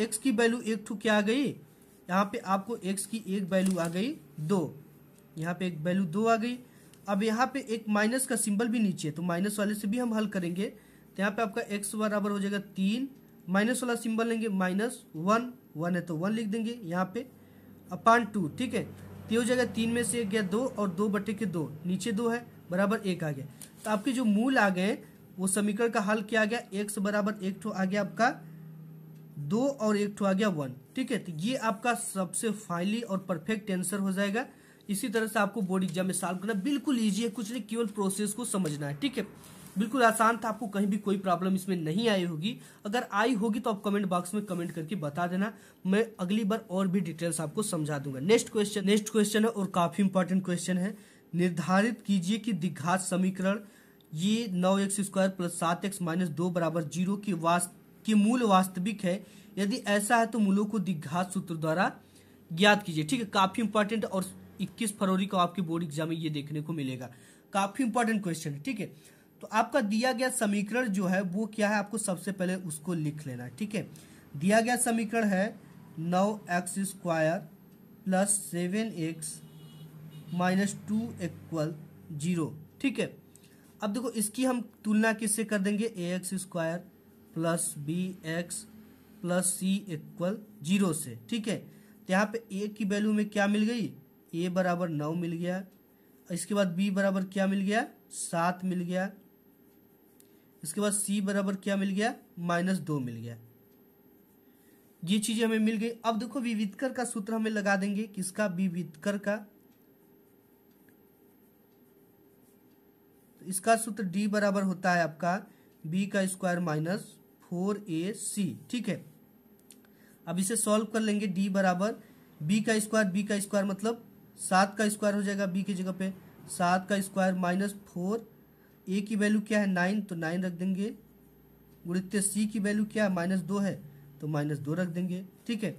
एक्स की वैल्यू एक ठू क्या आ गई यहाँ पे आपको एक्स की एक वैल्यू आ गई दो यहाँ पे एक वैल्यू दो आ गई अब यहाँ पे एक माइनस का सिंबल भी नीचे है तो माइनस वाले से भी हम हल करेंगे तो यहाँ पे आपका एक्स बराबर हो जाएगा तीन माइनस वाला सिंबल लेंगे माइनस वन वन है तो वन लिख देंगे यहाँ पे अपान टू ठीक है तो हो जाएगा तीन में से एक गया दो और दो बटे के दो नीचे दो है बराबर एक आ गया तो आपके जो मूल आ गए वो समीकरण का हल किया गया एक्स बराबर एक ठो आ गया आपका दो और एक ठो आ गया वन ठीक है तो ये आपका सबसे फाइनली और परफेक्ट आंसर हो जाएगा इसी तरह से आपको बोर्ड एग्जाम में सॉल्व करना बिल्कुल ईजी है कुछ नहीं केवल प्रोसेस को समझना है ठीक है बिल्कुल आसान था आपको कहीं भी कोई प्रॉब्लम इसमें नहीं आई होगी अगर आई होगी तो आप कमेंट बॉक्स में कमेंट करके बता देना मैं अगली बार और भी डिटेल्स आपको समझा दूंगा नेक्स्ट क्वेश्चन नेक्स्ट क्वेश्चन है और काफी इंपॉर्टेंट क्वेश्चन है निर्धारित कीजिए कि दिघात समीकरण ये नौ एक्स स्क्वायर प्लस सात एक्स माइनस दो बराबर जीरो के वास्त के मूल वास्तविक है यदि ऐसा है तो मूलों को दिघात सूत्र द्वारा ज्ञात कीजिए ठीक है काफी इंपॉर्टेंट और 21 फरवरी को आपके बोर्ड एग्जाम में ये देखने को मिलेगा काफी इंपॉर्टेंट क्वेश्चन है ठीक है तो आपका दिया गया समीकरण जो है वो क्या है आपको सबसे पहले उसको लिख लेना है ठीक है दिया गया समीकरण है नौ X square plus seven X minus two equal zero ठीक है अब देखो इसकी हम तुलना किससे कर देंगे A X square plus B X plus C equal zero से ठीक है तो यहाँ पे ए की वैल्यू में क्या मिल गई ए बराबर नौ मिल गया इसके बाद बी बराबर क्या मिल गया सात मिल गया इसके बाद सी बराबर क्या मिल गया माइनस दो मिल गया ये चीजें हमें मिल गई अब देखो विविधकर का सूत्र हमें लगा देंगे किसका विविधकर का तो इसका सूत्र डी बराबर होता है आपका बी का square minus four A C ठीक है अब इसे सॉल्व कर लेंगे डी बराबर बी का स्क्वायर बी का स्क्वायर मतलब सात का स्क्वायर हो जाएगा बी की जगह पे सात का स्क्वायर माइनस फोर ए की वैल्यू क्या है नाइन तो नाइन रख देंगे गुणित्य सी की वैल्यू क्या है माइनस दो है तो माइनस दो रख देंगे ठीक है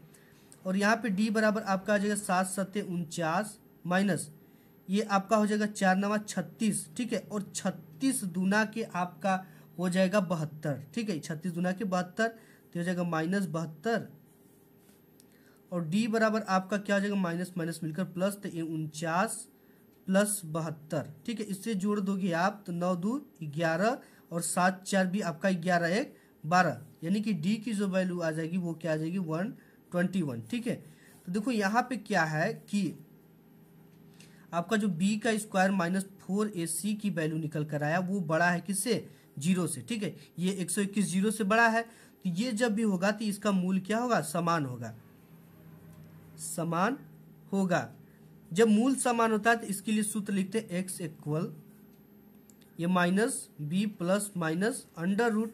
और यहाँ पे डी बराबर आपका आ जाएगा सात सत्य उनचास माइनस ये आपका हो जाएगा चार नवा छत्तीस ठीक है और छत्तीस दुना के आपका हो जाएगा बहत्तर ठीक है छत्तीस दुना के बहत्तर तो हो जाएगा माइनस बहत्तर और डी बराबर आपका क्या हो जाएगा माइनस माइनस मिलकर प्लस तो ये उनचास प्लस बहत्तर ठीक है इससे जोड़ दोगे आप तो नौ दो ग्यारह और सात चार भी आपका ग्यारह एक बारह यानी कि डी की जो वैल्यू आ जाएगी वो क्या आ जाएगी वन ट्वेंटी वन ठीक है तो देखो यहाँ पे क्या है कि आपका जो बी का square minus four A C की वैल्यू निकल कर आया वो बड़ा है किससे जीरो से ठीक है ये एक सौ इक्कीस जीरो से बड़ा है तो ये जब भी होगा तो इसका मूल क्या होगा समान होगा समान होगा जब मूल समान होता है तो इसके लिए सूत्र लिखते हैं एक्स इक्वल ये minus B plus minus under root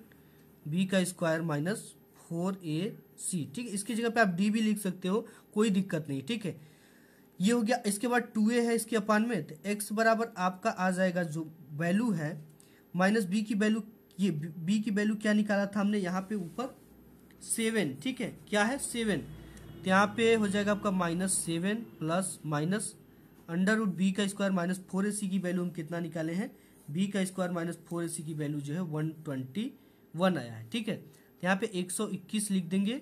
B का square minus four A C ठीक है इसकी जगह पे आप डी भी लिख सकते हो कोई दिक्कत नहीं ठीक है ये हो गया इसके बाद टू ए है इसके अपान में तो एक्स बराबर आपका आ जाएगा जो वैल्यू है माइनस बी की वैल्यू ये बी की वैल्यू क्या निकाला था हमने यहाँ पे ऊपर सेवन ठीक है क्या है सेवन तो यहाँ पे हो जाएगा आपका minus seven plus minus under root B का square minus four A C की वैल्यू हम कितना निकाले हैं बी का square minus four A C की वैल्यू जो है वन ट्वेंटी वन आया है ठीक है तो यहाँ पे एक सौ इक्कीस लिख देंगे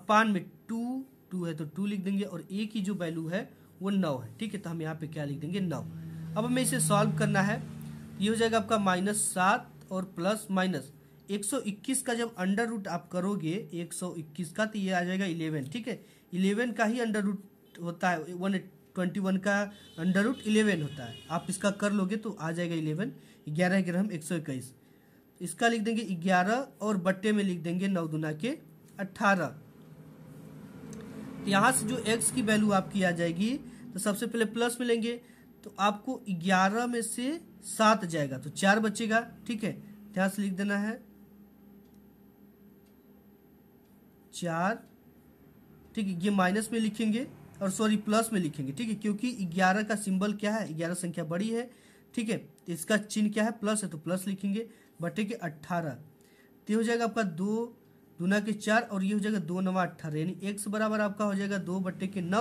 अपान में टू टू है तो टू लिख देंगे और ए की जो वैल्यू है वो नौ है ठीक है तो हम यहाँ पे क्या लिख देंगे नौ अब हमें इसे सॉल्व करना है ये हो जाएगा आपका माइनस सात और प्लस माइनस 121 का जब अंडर रूट आप करोगे 121 का तो ये आ जाएगा 11 ठीक है 11 का ही अंडर रूट होता है वन ट्वेंटी वन का अंडर रूट इलेवन होता है आप इसका कर लोगे तो आ जाएगा इलेवन ग्यारह ग्यारह एक सौ इक्कीस इसका लिख देंगे ग्यारह और बट्टे में लिख देंगे नौ दुना के अट्ठारह तो यहाँ से जो एक्स की वैल्यू आपकी आ जाएगी तो सबसे पहले प्लस में लेंगे तो आपको ग्यारह में से सात जाएगा तो चार बचेगा ठीक है ध्यान से लिख देना है चार ठीक है ये माइनस में लिखेंगे और सॉरी प्लस में लिखेंगे ठीक है क्योंकि ग्यारह का सिंबल क्या है ग्यारह संख्या बड़ी है ठीक है तो इसका चिन्ह क्या है प्लस है तो प्लस लिखेंगे बटे के अट्ठारह तो हो जाएगा आपका दो दूना के चार और ये हो जाएगा दो नवा अट्ठारह यानी एक्स बराबर आपका हो जाएगा दो बट्टे के नौ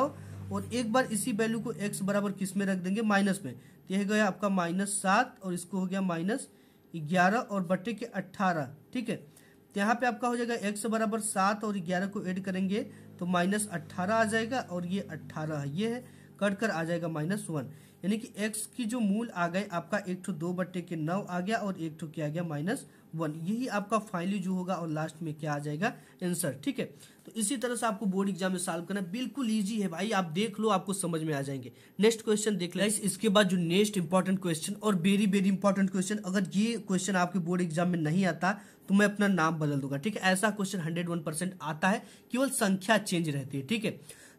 और एक बार इसी वैल्यू को एक्स बराबर किस में रख देंगे माइनस में तो यह गया आपका माइनस सात और इसको हो गया माइनस ग्यारह और बट्टे के अट्ठारह ठीक है तो यहाँ पे आपका हो जाएगा एक्स बराबर सात और ग्यारह को ऐड करेंगे तो माइनस अट्ठारह आ जाएगा और ये अट्ठारह ये है कट कर आ जाएगा माइनस वन यानी कि एक्स की जो मूल आ गए आपका एक ठो दो बट्टे के नौ आ गया और एक ठो क्या आ गया माइनस वन यही आपका फाइनली जो होगा और लास्ट में क्या आ जाएगा आंसर ठीक है तो इसी तरह से आपको बोर्ड एग्जाम में सॉल्व करना बिल्कुल इजी है भाई आप देख लो आपको समझ में आ जाएंगे नेक्स्ट क्वेश्चन देख लें इसके बाद जो नेक्स्ट इंपॉर्टेंट क्वेश्चन और वेरी वेरी इंपॉर्टेंट क्वेश्चन अगर ये क्वेश्चन आपके बोर्ड एग्जाम में नहीं आता तो मैं अपना नाम बदल दूंगा ठीक है ऐसा क्वेश्चन हंड्रेड आता है केवल संख्या चेंज रहती है ठीक है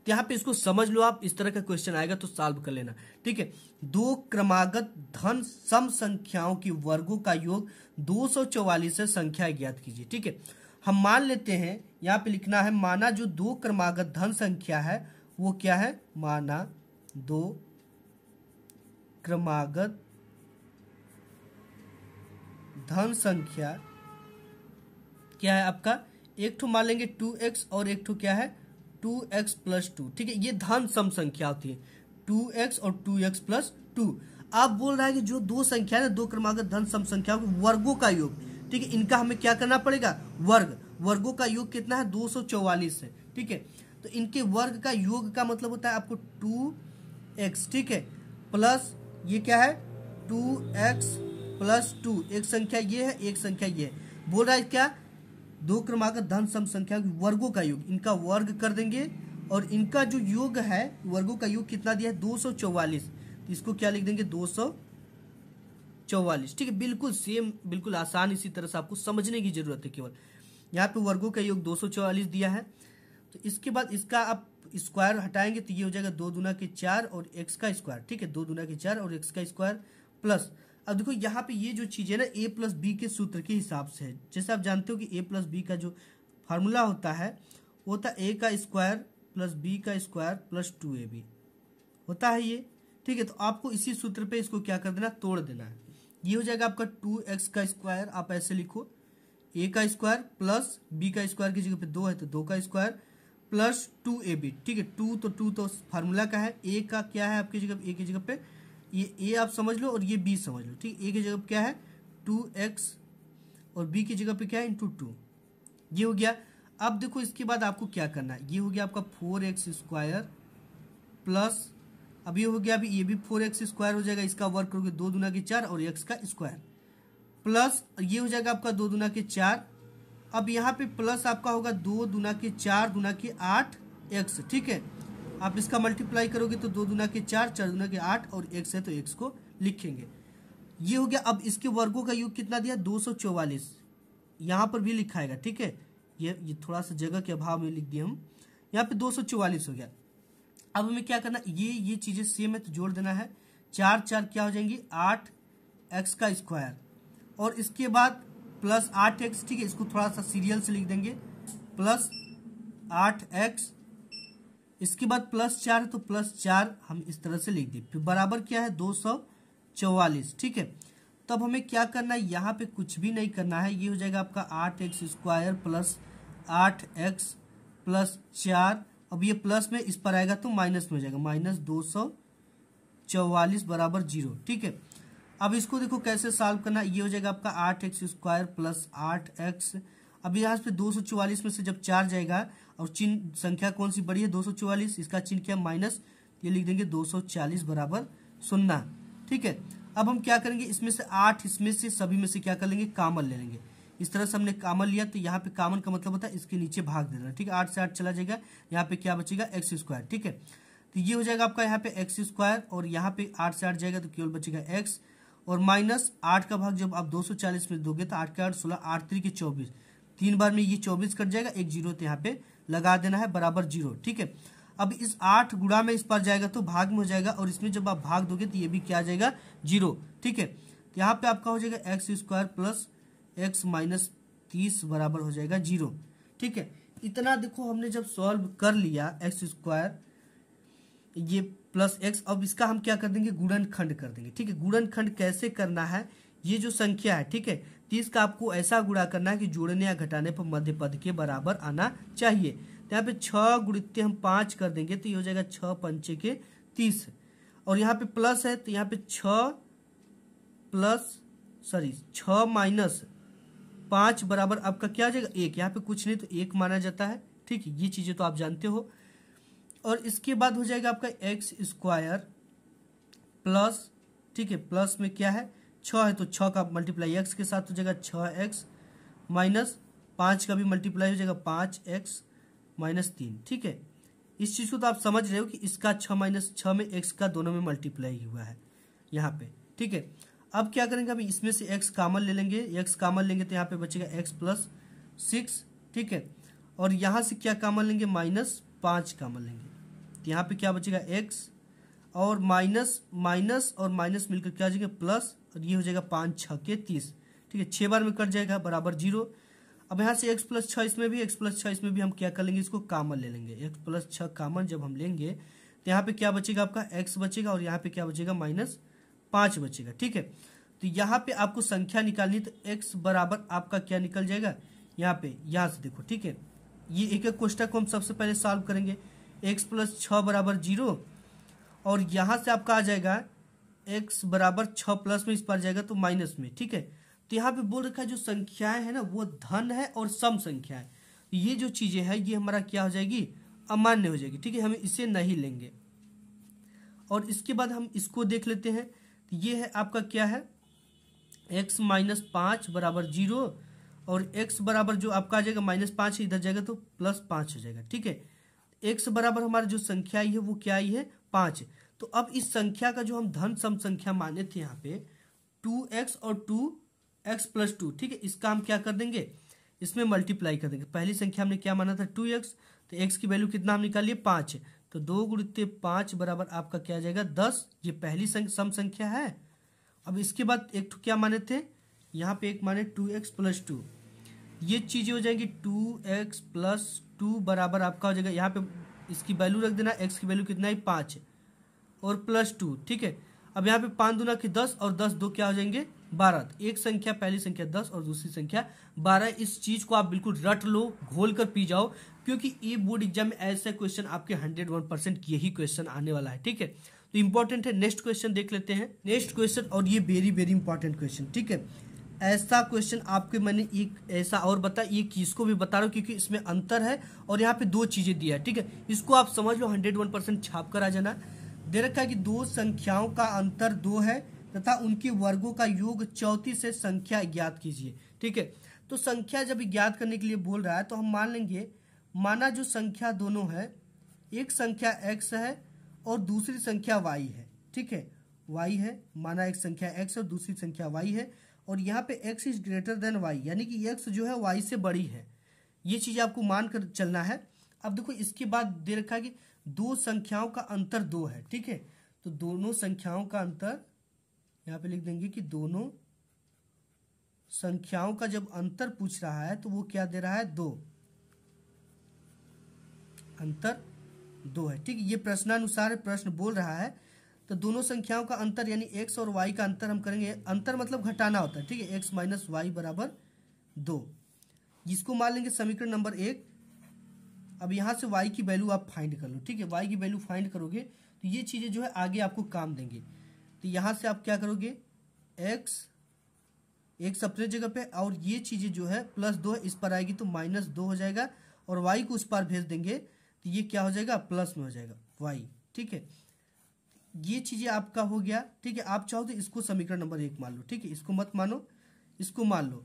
तो यहाँ पे इसको समझ लो आप इस तरह का क्वेश्चन आएगा तो सॉल्व कर लेना ठीक है दो क्रमागत धन सम संख्याओं के वर्गों का योग 244 से संख्या ज्ञात कीजिए ठीक है हम मान लेते हैं यहाँ पे लिखना है माना जो दो क्रमागत धन संख्या है वो क्या है माना दो क्रमागत धन संख्या क्या है आपका एक ठो मान लेंगे टू एक्स और एक ठो क्या है टू एक्स प्लस टू ठीक है ये धन सम संख्या होती है टू एक्स और टू एक्स प्लस टू आप बोल रहा है कि जो दो संख्या है दो क्रमागत धन सम संख्याओं के वर्गों का योग ठीक है इनका हमें क्या करना पड़ेगा वर्ग वर्गों का योग कितना है दो है ठीक है तो इनके वर्ग का योग का मतलब होता है आपको टू एक्स ठीक है प्लस ये क्या है टू एक्स प्लस टू एक संख्या ये है एक संख्या ये है बोल रहा है क्या दो क्रमागत धन सम संख्या वर्गों का योग इनका वर्ग कर देंगे और इनका जो योग है वर्गों का योग कितना दिया है दो सौ चौवालीस तो इसको क्या लिख देंगे दो सौ चौवालीस ठीक है बिल्कुल सेम बिल्कुल आसान इसी तरह से आपको समझने की जरूरत है केवल यहाँ पे वर्गों का योग दो दिया है तो इसके बाद इसका आप स्क्वायर हटाएंगे तो ये हो जाएगा दो दुना के चार और एक्स का स्क्वायर ठीक है दो दुना के चार और एक्स का स्क्वायर प्लस अब देखो यहाँ पे ये जो चीज़ है ना ए प्लस बी के सूत्र के हिसाब से है जैसे आप जानते हो कि ए प्लस बी का जो फार्मूला होता है वो होता ए का स्क्वायर प्लस बी का square plus two A B होता है ये ठीक है तो आपको इसी सूत्र पे इसको क्या कर देना तोड़ देना है ये हो जाएगा आपका टू एक्स का स्क्वायर आप ऐसे लिखो ए का स्क्वायर प्लस बी का स्क्वायर की जगह पे दो है तो दो का square plus two A B ठीक है टू तो टू तो फार्मूला का है ए का क्या है आपकी जगह ए की जगह पे ये ए आप समझ लो और ये बी समझ लो ठीक ए की जगह पे क्या है टू एक्स और बी की जगह पे क्या है इंटू टू ये हो गया अब देखो इसके बाद आपको क्या करना है ये हो गया आपका फोर एक्स स्क्वायर प्लस अब ये हो गया अभी ये भी फोर एक्स स्क्वायर हो जाएगा इसका वर्क करोगे दो दुना के चार और एक्स का स्क्वायर प्लस ये हो जाएगा आपका दो दुना के चार अब यहाँ पे प्लस आपका होगा दो दुना के चार दुना के आठ एक्स ठीक है आप इसका मल्टीप्लाई करोगे तो दो दुना के चार चार दुना के आठ और एक्स है तो एक्स को लिखेंगे ये हो गया अब इसके वर्गों का योग कितना दिया दो सौ चौवालीस यहाँ पर भी लिखाएगा ठीक है ये ये थोड़ा सा जगह के अभाव में लिख दिए हम यहाँ पे दो सौ चौवालीस हो गया अब हमें क्या करना ये ये चीजें सेम है तो जोड़ देना है चार चार क्या हो जाएंगी आठ एक्स का स्क्वायर और इसके बाद प्लस आठ एक्स ठीक है इसको थोड़ा सा सीरियल से लिख देंगे प्लस आठ एक्स इसके बाद प्लस चार है तो प्लस चार हम इस तरह से लिख दें फिर बराबर क्या है दो सौ चौवालीस ठीक है तब हमें क्या करना है यहाँ पे कुछ भी नहीं करना है ये हो जाएगा आपका आठ एक्स स्क्वायर प्लस आठ एक्स प्लस चार अब ये प्लस में इस पर आएगा तो माइनस में जाएगा माइनस दो सौ चौवालीस बराबर जीरो ठीक है अब इसको देखो कैसे सॉल्व करना ये हो जाएगा आपका आठ एक्स स्क्वायर प्लस आठ एक्स अब यहाँ पे दो सौ चौवालीस में से जब चार जाएगा और चिन्ह संख्या कौन सी बड़ी है दो सौ चौवालीस इसका चिन्ह क्या माइनस ये लिख देंगे दो सौ चालीस बराबर सुनना ठीक है अब हम क्या करेंगे इसमें से आठ इसमें से सभी में से क्या कर लेंगे कामन ले लेंगे इस तरह से हमने कामन लिया तो यहाँ पे कामन का मतलब होता है इसके नीचे भाग देना ठीक है आठ से आठ चला जाएगा यहाँ पे क्या बचेगा एक्स स्क्वायर ठीक है तो ये हो जाएगा आपका यहाँ पे एक्स स्क्वायर और यहाँ पे आठ से आठ जाएगा तो केवल बचेगा एक्स और माइनस आठ का भाग जब आप चालीस में दोगे तो आठ का आठ सोलह आठ त्री के चौबीस तीन बार में ये चौबीस कट जाएगा एक जीरो तो यहाँ पे लगा देना है बराबर जीरो ठीक है अब इस आठ गुड़ा में इस पर जाएगा तो भाग में हो जाएगा और इसमें जब आप भाग दोगे तो ये भी क्या जाएगा जीरो ठीक है तो यहाँ पे आपका हो जाएगा X square plus X minus तीस बराबर हो जाएगा जीरो ठीक है इतना देखो हमने जब सॉल्व कर लिया एक्स स्क्वायर ये प्लस एक्स अब इसका हम क्या कर देंगे गुणन खंड कर देंगे ठीक है गुणन खंड कैसे करना है ये जो संख्या है ठीक है तीस का आपको ऐसा गुणा करना है कि जोड़ने या घटाने पर मध्य पद के बराबर आना चाहिए तो यहाँ पे छ गुणित्य हम पांच कर देंगे तो ये हो जाएगा छ पंचे के तीस और यहाँ पे प्लस है तो यहाँ पे छ प्लस सॉरी छ माइनस पांच बराबर आपका क्या आ जाएगा एक यहाँ पे कुछ नहीं तो एक माना जाता है ठीक है ये चीजें तो आप जानते हो और इसके बाद हो जाएगा आपका एक्स स्क्वायर प्लस ठीक है प्लस में क्या है छ है तो छ का मल्टीप्लाई एक्स के साथ हो जाएगा छ एक्स माइनस पांच का भी मल्टीप्लाई हो जाएगा पांच एक्स माइनस तीन ठीक है इस चीज़ को तो आप समझ रहे हो कि इसका छ माइनस छ में एक्स का दोनों में मल्टीप्लाई हुआ है यहाँ पे ठीक है अब क्या करेंगे अभी इसमें से एक्स कामन ले लेंगे एक्स कामन लेंगे तो यहाँ पे बचेगा एक्स प्लस सिक्स ठीक है और यहाँ से क्या कामन लेंगे माइनस पाँच कामन लेंगे तो यहाँ पे क्या बचेगा एक्स और माइनस माइनस और माइनस मिलकर क्या हो जाएगा प्लस और ये हो जाएगा पाँच छः के तीस ठीक है छः बार में कट जाएगा बराबर जीरो अब यहाँ से एक्स प्लस छः इसमें भी एक्स प्लस छः इसमें भी हम क्या कर लेंगे इसको कामन ले लेंगे एक्स प्लस छः कामन जब हम लेंगे तो यहाँ पे क्या बचेगा आपका एक्स बचेगा और यहाँ पे क्या बचेगा माइनस पांच बचेगा ठीक है तो यहाँ पे आपको संख्या निकालनी तो एक्स बराबर आपका क्या निकल जाएगा यहाँ पे यहां से देखो ठीक है ये एक एक क्वेश्चन को हम सबसे पहले सॉल्व करेंगे एक्स प्लस छ बराबर जीरो और यहां से आपका आ जाएगा एक्स बराबर छ प्लस में इस पर जाएगा तो माइनस में ठीक है तो यहाँ पे बोल रखा है जो संख्याएं है ना वो धन है और सम संख्या है ये जो चीज़ें है ये हमारा क्या हो जाएगी अमान्य हो जाएगी ठीक है हम इसे नहीं लेंगे और इसके बाद हम इसको देख लेते हैं तो ये है आपका क्या है एक्स माइनस पाँच बराबर जीरो और एक्स बराबर जो आपका आ जाएगा माइनस पाँच इधर जाएगा तो प्लस पाँच हो जाएगा ठीक है एक्स बराबर हमारा जो संख्या आई है वो क्या आई है पाँच तो अब इस संख्या का जो हम धन सम संख्या माने थे यहाँ पे टू एक्स और टू एक्स प्लस टू ठीक है इसका हम क्या कर देंगे इसमें मल्टीप्लाई कर देंगे पहली संख्या हमने क्या माना था टू एक्स तो एक्स की वैल्यू कितना हम निकालिए पाँच तो दो गुणते पांच बराबर आपका क्या आ जाएगा दस ये पहली सम संख्या है अब इसके बाद एक तो क्या माने थे यहाँ पे एक माने टू एक्स प्लस टू ये चीज़ें हो जाएंगी टू एक्स प्लस टू बराबर आपका हो जाएगा यहाँ पे इसकी वैल्यू रख देना एक्स की वैल्यू कितना है पाँच और प्लस टू ठीक है अब यहाँ पे पाँच दुना की दस और दस दो क्या हो जाएंगे बारह तो एक संख्या पहली संख्या दस और दूसरी संख्या बारह इस चीज को आप बिल्कुल रट लो घोल कर पी जाओ क्योंकि ये बोर्ड एग्जाम में ऐसे क्वेश्चन आपके हंड्रेड वन परसेंट यही क्वेश्चन आने वाला है ठीक है तो इंपॉर्टेंट है नेक्स्ट क्वेश्चन देख लेते हैं नेक्स्ट क्वेश्चन और ये वेरी वेरी इंपॉर्टेंट क्वेश्चन ठीक है ऐसा क्वेश्चन आपके मैंने एक ऐसा और बता ये किसको भी बता रहा हूँ क्योंकि इसमें अंतर है और यहाँ पे दो चीज़ें दिया है ठीक है इसको आप समझ लो हंड्रेड वन परसेंट छाप कर आ जाना दे रखा है कि दो संख्याओं का अंतर दो है तथा उनके वर्गों का योग चौतीस है संख्या ज्ञात कीजिए ठीक है तो संख्या जब ज्ञात करने के लिए बोल रहा है तो हम मान लेंगे माना जो संख्या दोनों है एक संख्या एक्स है और दूसरी संख्या वाई है ठीक है वाई है माना एक संख्या एक्स और दूसरी संख्या वाई है और यहाँ पे X is greater than Y यानी कि एक्स जो है वाई से बड़ी है ये चीज़ आपको मान कर चलना है अब देखो इसके बाद दे रखा है कि दो संख्याओं का अंतर दो है ठीक है तो दोनों संख्याओं का अंतर यहाँ पे लिख देंगे कि दोनों संख्याओं का जब अंतर पूछ रहा है तो वो क्या दे रहा है दो अंतर दो है ठीक ये प्रश्नानुसार प्रश्न बोल रहा है तो दोनों संख्याओं का अंतर यानी एक्स और वाई का अंतर हम करेंगे अंतर मतलब घटाना होता है ठीक है एक्स माइनस वाई बराबर दो जिसको मान लेंगे समीकरण नंबर एक अब यहां से वाई की वैल्यू आप फाइंड कर लो ठीक है वाई की वैल्यू फाइंड करोगे तो ये चीज़ें जो है आगे आपको काम देंगे तो यहाँ से आप क्या करोगे एक्स एक्स अपने जगह पे और ये चीज़ें जो है प्लस दो है इस पर आएगी तो माइनस दो हो जाएगा और वाई को उस पार भेज देंगे तो ये क्या हो जाएगा प्लस में हो जाएगा वाई ठीक है ये चीजें आपका हो गया ठीक है आप चाहो तो इसको समीकरण नंबर एक मान लो ठीक है इसको मत मानो इसको मान लो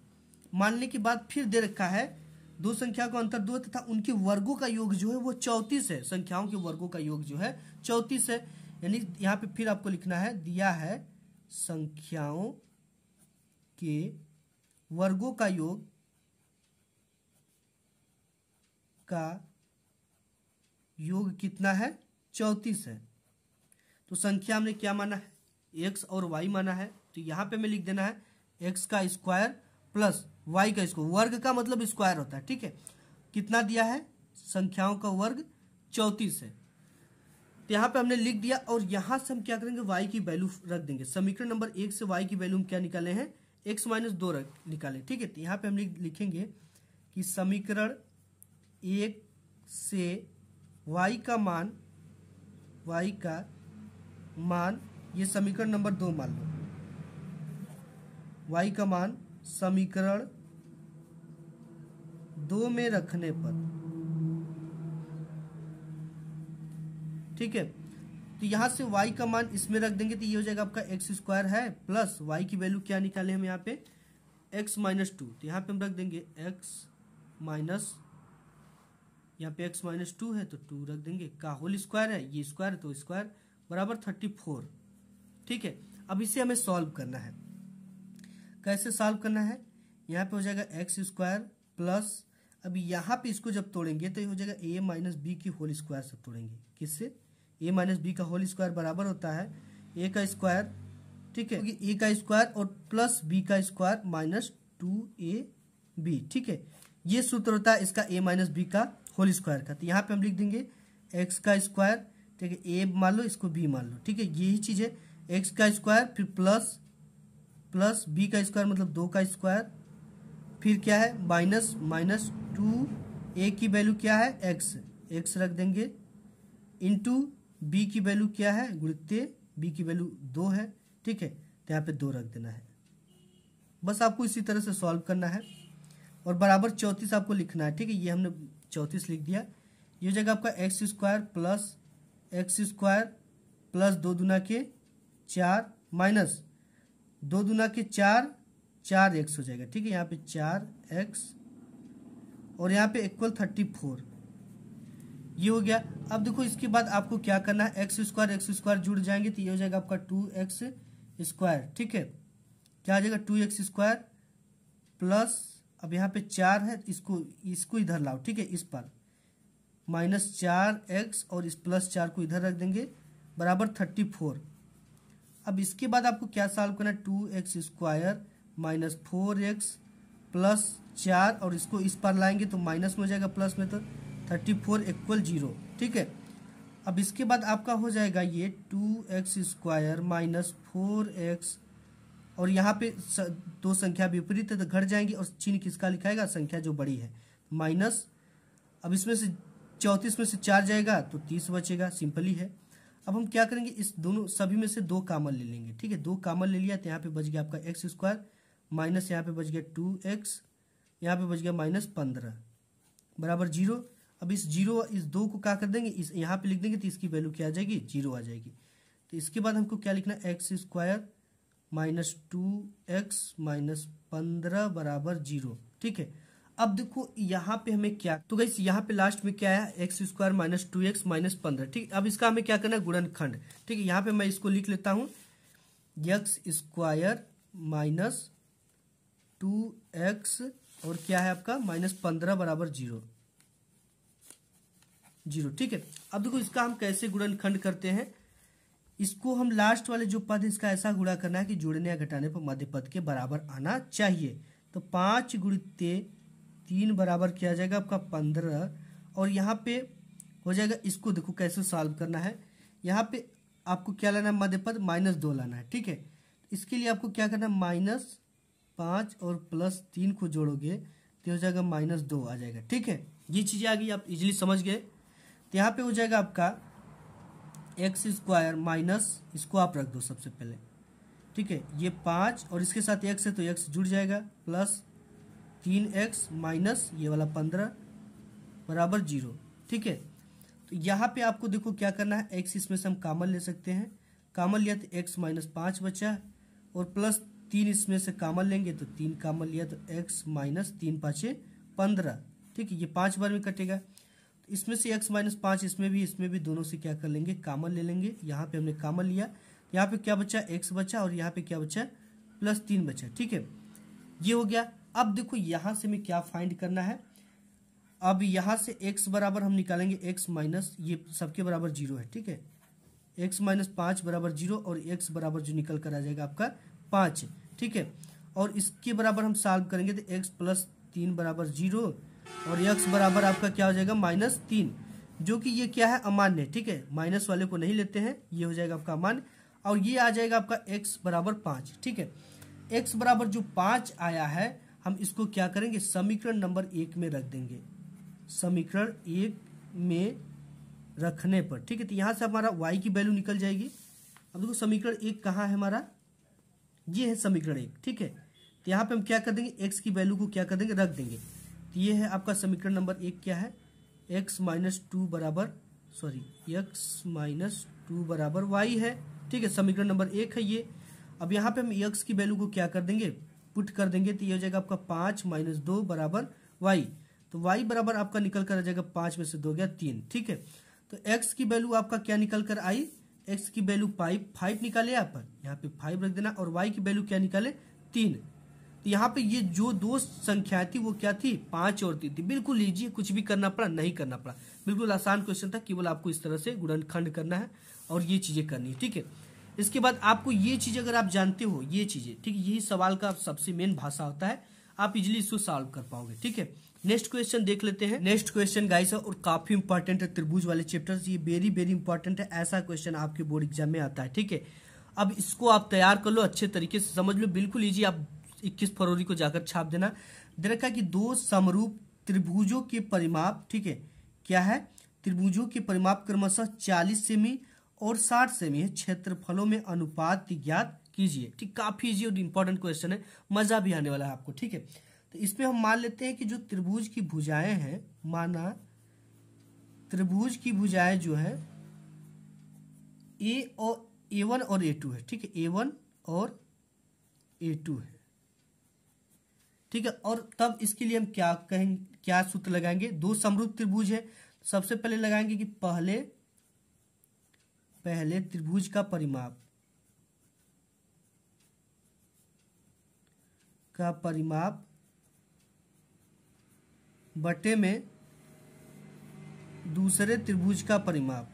मानने के बाद फिर दे रखा है दो संख्या को अंतर दो तथा उनके वर्गों का योग जो है वो चौतीस है संख्याओं के वर्गों का योग जो है चौतीस है यानी यहाँ पे फिर आपको लिखना है दिया है संख्याओं के वर्गों का योग का योग कितना है चौंतीस है तो संख्या हमने क्या माना है एक्स और वाई माना है तो यहाँ पे हमें लिख देना है एक्स का स्क्वायर प्लस वाई का स्क्वायर वर्ग का मतलब स्क्वायर होता है ठीक है कितना दिया है संख्याओं का वर्ग चौंतीस है तो यहाँ पे हमने लिख दिया और यहाँ से हम क्या करेंगे वाई की वैल्यू रख देंगे समीकरण नंबर एक से वाई की वैल्यू क्या निकाले हैं एक्स माइनस दो रख निकाले ठीक है तो यहाँ पे हम लिखेंगे कि समीकरण एक से वाई का मान वाई का मान ये समीकरण नंबर दो मान लो वाई का मान समीकरण दो में रखने पर ठीक है तो यहां से y का मान इसमें रख देंगे तो ये हो जाएगा आपका एक्स स्क्वायर है प्लस y की वैल्यू क्या निकाले हम यहाँ पे x माइनस टू तो यहां पे हम रख देंगे x माइनस यहाँ पे एक्स माइनस टू है तो टू रख देंगे का होल स्क्वायर है ये स्क्वायर तो स्क्वायर बराबर थर्टी फोर ठीक है अब इसे हमें सॉल्व करना है कैसे सॉल्व करना है यहाँ पे हो जाएगा एक्स स्क्वायर प्लस अब यहाँ पे इसको जब तोड़ेंगे तो ये हो जाएगा ए माइनस बी की होल स्क्वायर से तोड़ेंगे किससे ए माइनस बी का होल स्क्वायर बराबर होता है ए का स्क्वायर ठीक है ए का स्क्वायर और प्लस बी का square minus two A B ठीक है ये सूत्र होता है इसका ए माइनस बी का होल स्क्वायर का तो यहाँ पे हम लिख देंगे एक्स का स्क्वायर ठीक है ए मान लो इसको बी मान लो ठीक है यही चीज़ है एक्स का स्क्वायर फिर प्लस प्लस बी का स्क्वायर मतलब दो का स्क्वायर फिर क्या है माइनस माइनस टू ए की वैल्यू क्या है एक्स एक्स रख देंगे इंटू बी की वैल्यू क्या है गुणते बी की वैल्यू दो है ठीक है तो यहाँ पे दो रख देना है बस आपको इसी तरह से सॉल्व करना है और बराबर चौंतीस आपको लिखना है ठीक है ये हमने चौंतीस लिख दिया ये जगह आपका X square plus X square plus दो दुना के चार माइनस दो दुना के चार चार एक्स हो जाएगा ठीक है यहाँ पे चार एक्स और यहाँ पे इक्वल थर्टी फोर ये हो गया अब देखो इसके बाद आपको क्या करना है एक्स स्क्वायर एक्स स्क्वायर जुड़ जाएंगे तो ये हो जाएगा आपका टू एक्स स्क्वायर ठीक है क्या आ जाएगा टू एक्स स्क्वायर प्लस अब यहाँ पे चार है इसको इसको इधर लाओ ठीक है इस पर माइनस चार एक्स और इस प्लस चार को इधर रख देंगे बराबर थर्टी फोर अब इसके बाद आपको क्या सॉल्व करना है two X square minus four X plus चार और इसको इस पर लाएंगे तो माइनस में हो जाएगा प्लस में तो थर्टी फोर इक्वल जीरो ठीक है अब इसके बाद आपका हो जाएगा ये two X square minus four X और यहाँ पे दो संख्या विपरीत है तो घट जाएंगी और चिन्ह किसका लिखाएगा संख्या जो बड़ी है माइनस अब इसमें से चौंतीस में से चार जाएगा तो तीस बचेगा सिंपली है अब हम क्या करेंगे इस दोनों सभी में से दो कामन ले लेंगे ठीक है दो कामन ले लिया तो यहाँ पे बच गया आपका एक्स स्क्वायर माइनस यहाँ पे बच गया टू एक्स यहाँ पे बच गया माइनस पंद्रह बराबर जीरो अब इस जीरो इस दो को क्या कर देंगे इस यहाँ पे लिख देंगे तो इसकी वैल्यू क्या आ जाएगी जीरो आ जाएगी तो इसके बाद हमको क्या लिखना X square minus two X minus पंद्रह बराबर जीरो ठीक है अब देखो यहाँ पे हमें क्या तो गई यहाँ पे लास्ट में क्या आया X square minus two X minus पंद्रह ठीक अब इसका हमें क्या करना है खंड ठीक है यहाँ पे मैं इसको लिख लेता हूँ X square minus two X और क्या है आपका माइनस पंद्रह बराबर जीरो जीरो ठीक है अब देखो इसका हम कैसे गुणनखंड करते हैं इसको हम लास्ट वाले जो पद इसका ऐसा गुणा करना है कि जोड़ने या घटाने पर मध्य पद के बराबर आना चाहिए तो पाँच गुणित तीन बराबर किया जाएगा आपका पंद्रह और यहाँ पे हो जाएगा इसको देखो कैसे सॉल्व करना है यहाँ पे आपको क्या लाना है मध्य पद माइनस दो लाना है ठीक है इसके लिए आपको क्या करना है माइनस पाँच और प्लस तीन को जोड़ोगे तो हो जाएगा माइनस दो आ जाएगा ठीक है ये चीज़ें आ गई आप इजिली समझ गए तो यहाँ पे हो जाएगा आपका एक्स स्क्वायर माइनस इसको आप रख दो सबसे पहले ठीक है ये पाँच और इसके साथ एक्स है तो एक्स जुड़ जाएगा प्लस तीन एक्स माइनस ये वाला पंद्रह बराबर जीरो ठीक है तो यहाँ पे आपको देखो क्या करना है एक्स इसमें से हम कामन ले सकते हैं कामन लिया तो एक्स माइनस पाँच बचा और प्लस तीन इसमें से कामन लेंगे तो तीन कामन लिया तो एक्स माइनस तीन पाँचे पंद्रह ठीक है ये पाँच बार में कटेगा इसमें से x माइनस पांच इसमें भी इसमें भी दोनों से क्या कर लेंगे कामन ले लेंगे यहाँ पे हमने कामन लिया यहाँ पे क्या बचा x बचा और यहाँ पे क्या बचा प्लस तीन बचा ठीक है ये हो गया अब देखो यहाँ से हमें क्या फाइंड करना है अब यहाँ से x बराबर हम निकालेंगे x माइनस ये सबके बराबर जीरो है ठीक है x माइनस पांच बराबर जीरो और x बराबर जो निकल कर आ जाएगा आपका पांच ठीक है और इसके बराबर हम सॉल्व करेंगे तो एक्स प्लस तीन बराबर जीरो और यक्स बराबर आपका क्या हो जाएगा माइनस तीन जो कि ये क्या है अमान्य ठीक है माइनस वाले को नहीं लेते हैं ये हो जाएगा आपका अमान्य और ये आ जाएगा आपका एक्स बराबर पांच ठीक है एक्स बराबर जो पांच आया है हम इसको क्या करेंगे समीकरण नंबर एक में रख देंगे समीकरण एक में रखने पर ठीक है तो यहाँ से हमारा वाई की वैल्यू निकल जाएगी अब देखो समीकरण एक कहाँ है हमारा ये है समीकरण एक ठीक है तो यहाँ पे हम क्या कर देंगे एक्स की वैल्यू को क्या कर देंगे रख देंगे तो ये है आपका समीकरण नंबर एक क्या है एक्स माइनस टू बराबर सॉरी x माइनस टू बराबर वाई है ठीक है समीकरण नंबर एक है ये अब यहाँ पे हम x की वैल्यू को क्या कर देंगे पुट कर देंगे तो ये हो जाएगा आपका पाँच माइनस दो बराबर वाई तो वाई बराबर आपका निकल कर आ जाएगा पाँच में से दो गया तीन ठीक है तो एक्स की वैल्यू आपका क्या निकल कर आई एक्स की वैल्यू फाइव फाइव निकाले आप पर यहाँ पे फाइव रख देना और वाई की वैल्यू क्या निकाले तीन तो यहाँ पे ये जो दो संख्या थी वो क्या थी पांच और तीन थी बिल्कुल लीजिए कुछ भी करना पड़ा नहीं करना पड़ा बिल्कुल आसान क्वेश्चन था केवल आपको इस तरह से गुणनखंड करना है और ये चीजें करनी है ठीक है इसके बाद आपको ये चीज अगर आप जानते हो ये चीजें ठीक है यही सवाल का सबसे मेन भाषा होता है आप इजिली इसको सॉल्व कर पाओगे ठीक है नेक्स्ट क्वेश्चन देख लेते हैं नेक्स्ट क्वेश्चन गाइस और काफी इंपॉर्टेंट है त्रिभुज वाले चैप्टर्स ये वेरी वेरी इंपॉर्टेंट है ऐसा क्वेश्चन आपके बोर्ड एग्जाम में आता है ठीक है अब इसको आप तैयार कर लो अच्छे तरीके से समझ लो बिल्कुल ईजी आप इक्कीस फरवरी को जाकर छाप देना दे रखा है कि दो समरूप त्रिभुजों के परिमाप ठीक है क्या है त्रिभुजों के परिमाप क्रमशः चालीस सेमी और साठ सेमी क्षेत्रफलों में अनुपात ज्ञात कीजिए ठीक काफी इजी और इंपॉर्टेंट क्वेश्चन है मजा भी आने वाला है आपको ठीक है तो इसमें हम मान लेते हैं कि जो त्रिभुज की भुजाएं हैं माना त्रिभुज की भुजाएं जो है ए और ए वन और ए टू है ठीक है ए वन और ए टू है ठीक है और तब इसके लिए हम क्या कहेंगे क्या सूत्र लगाएंगे दो समरूप त्रिभुज है सबसे पहले लगाएंगे कि पहले पहले त्रिभुज का परिमाप का परिमाप बटे में दूसरे त्रिभुज का परिमाप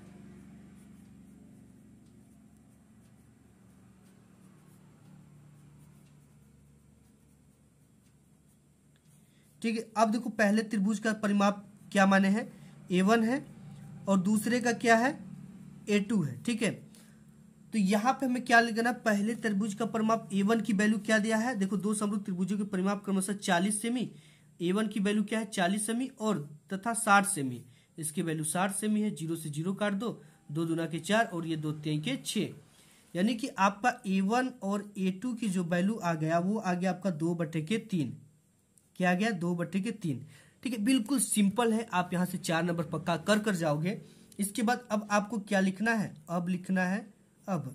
ठीक है अब देखो पहले त्रिभुज का परिमाप क्या माने हैं ए वन है और दूसरे का क्या है ए टू है ठीक है तो यहाँ पे हमें क्या लिखना पहले त्रिभुज का परिमाप ए वन की वैल्यू क्या दिया है देखो दो समृद्ध त्रिभुजों के परिमाप क्रमशः चालीस सेमी ए वन की वैल्यू क्या है चालीस सेमी और तथा साठ सेमी इसकी वैल्यू साठ सेमी है जीरो से जीरो काट दो दो दुना के चार और ये दो तीन के छः यानी कि आपका ए वन और ए टू की जो वैल्यू आ गया वो आ गया आपका दो बटे के तीन क्या गया दो बटे के तीन ठीक है बिल्कुल सिंपल है आप यहाँ से चार नंबर पक्का कर कर जाओगे इसके बाद अब आपको क्या लिखना है अब लिखना है अब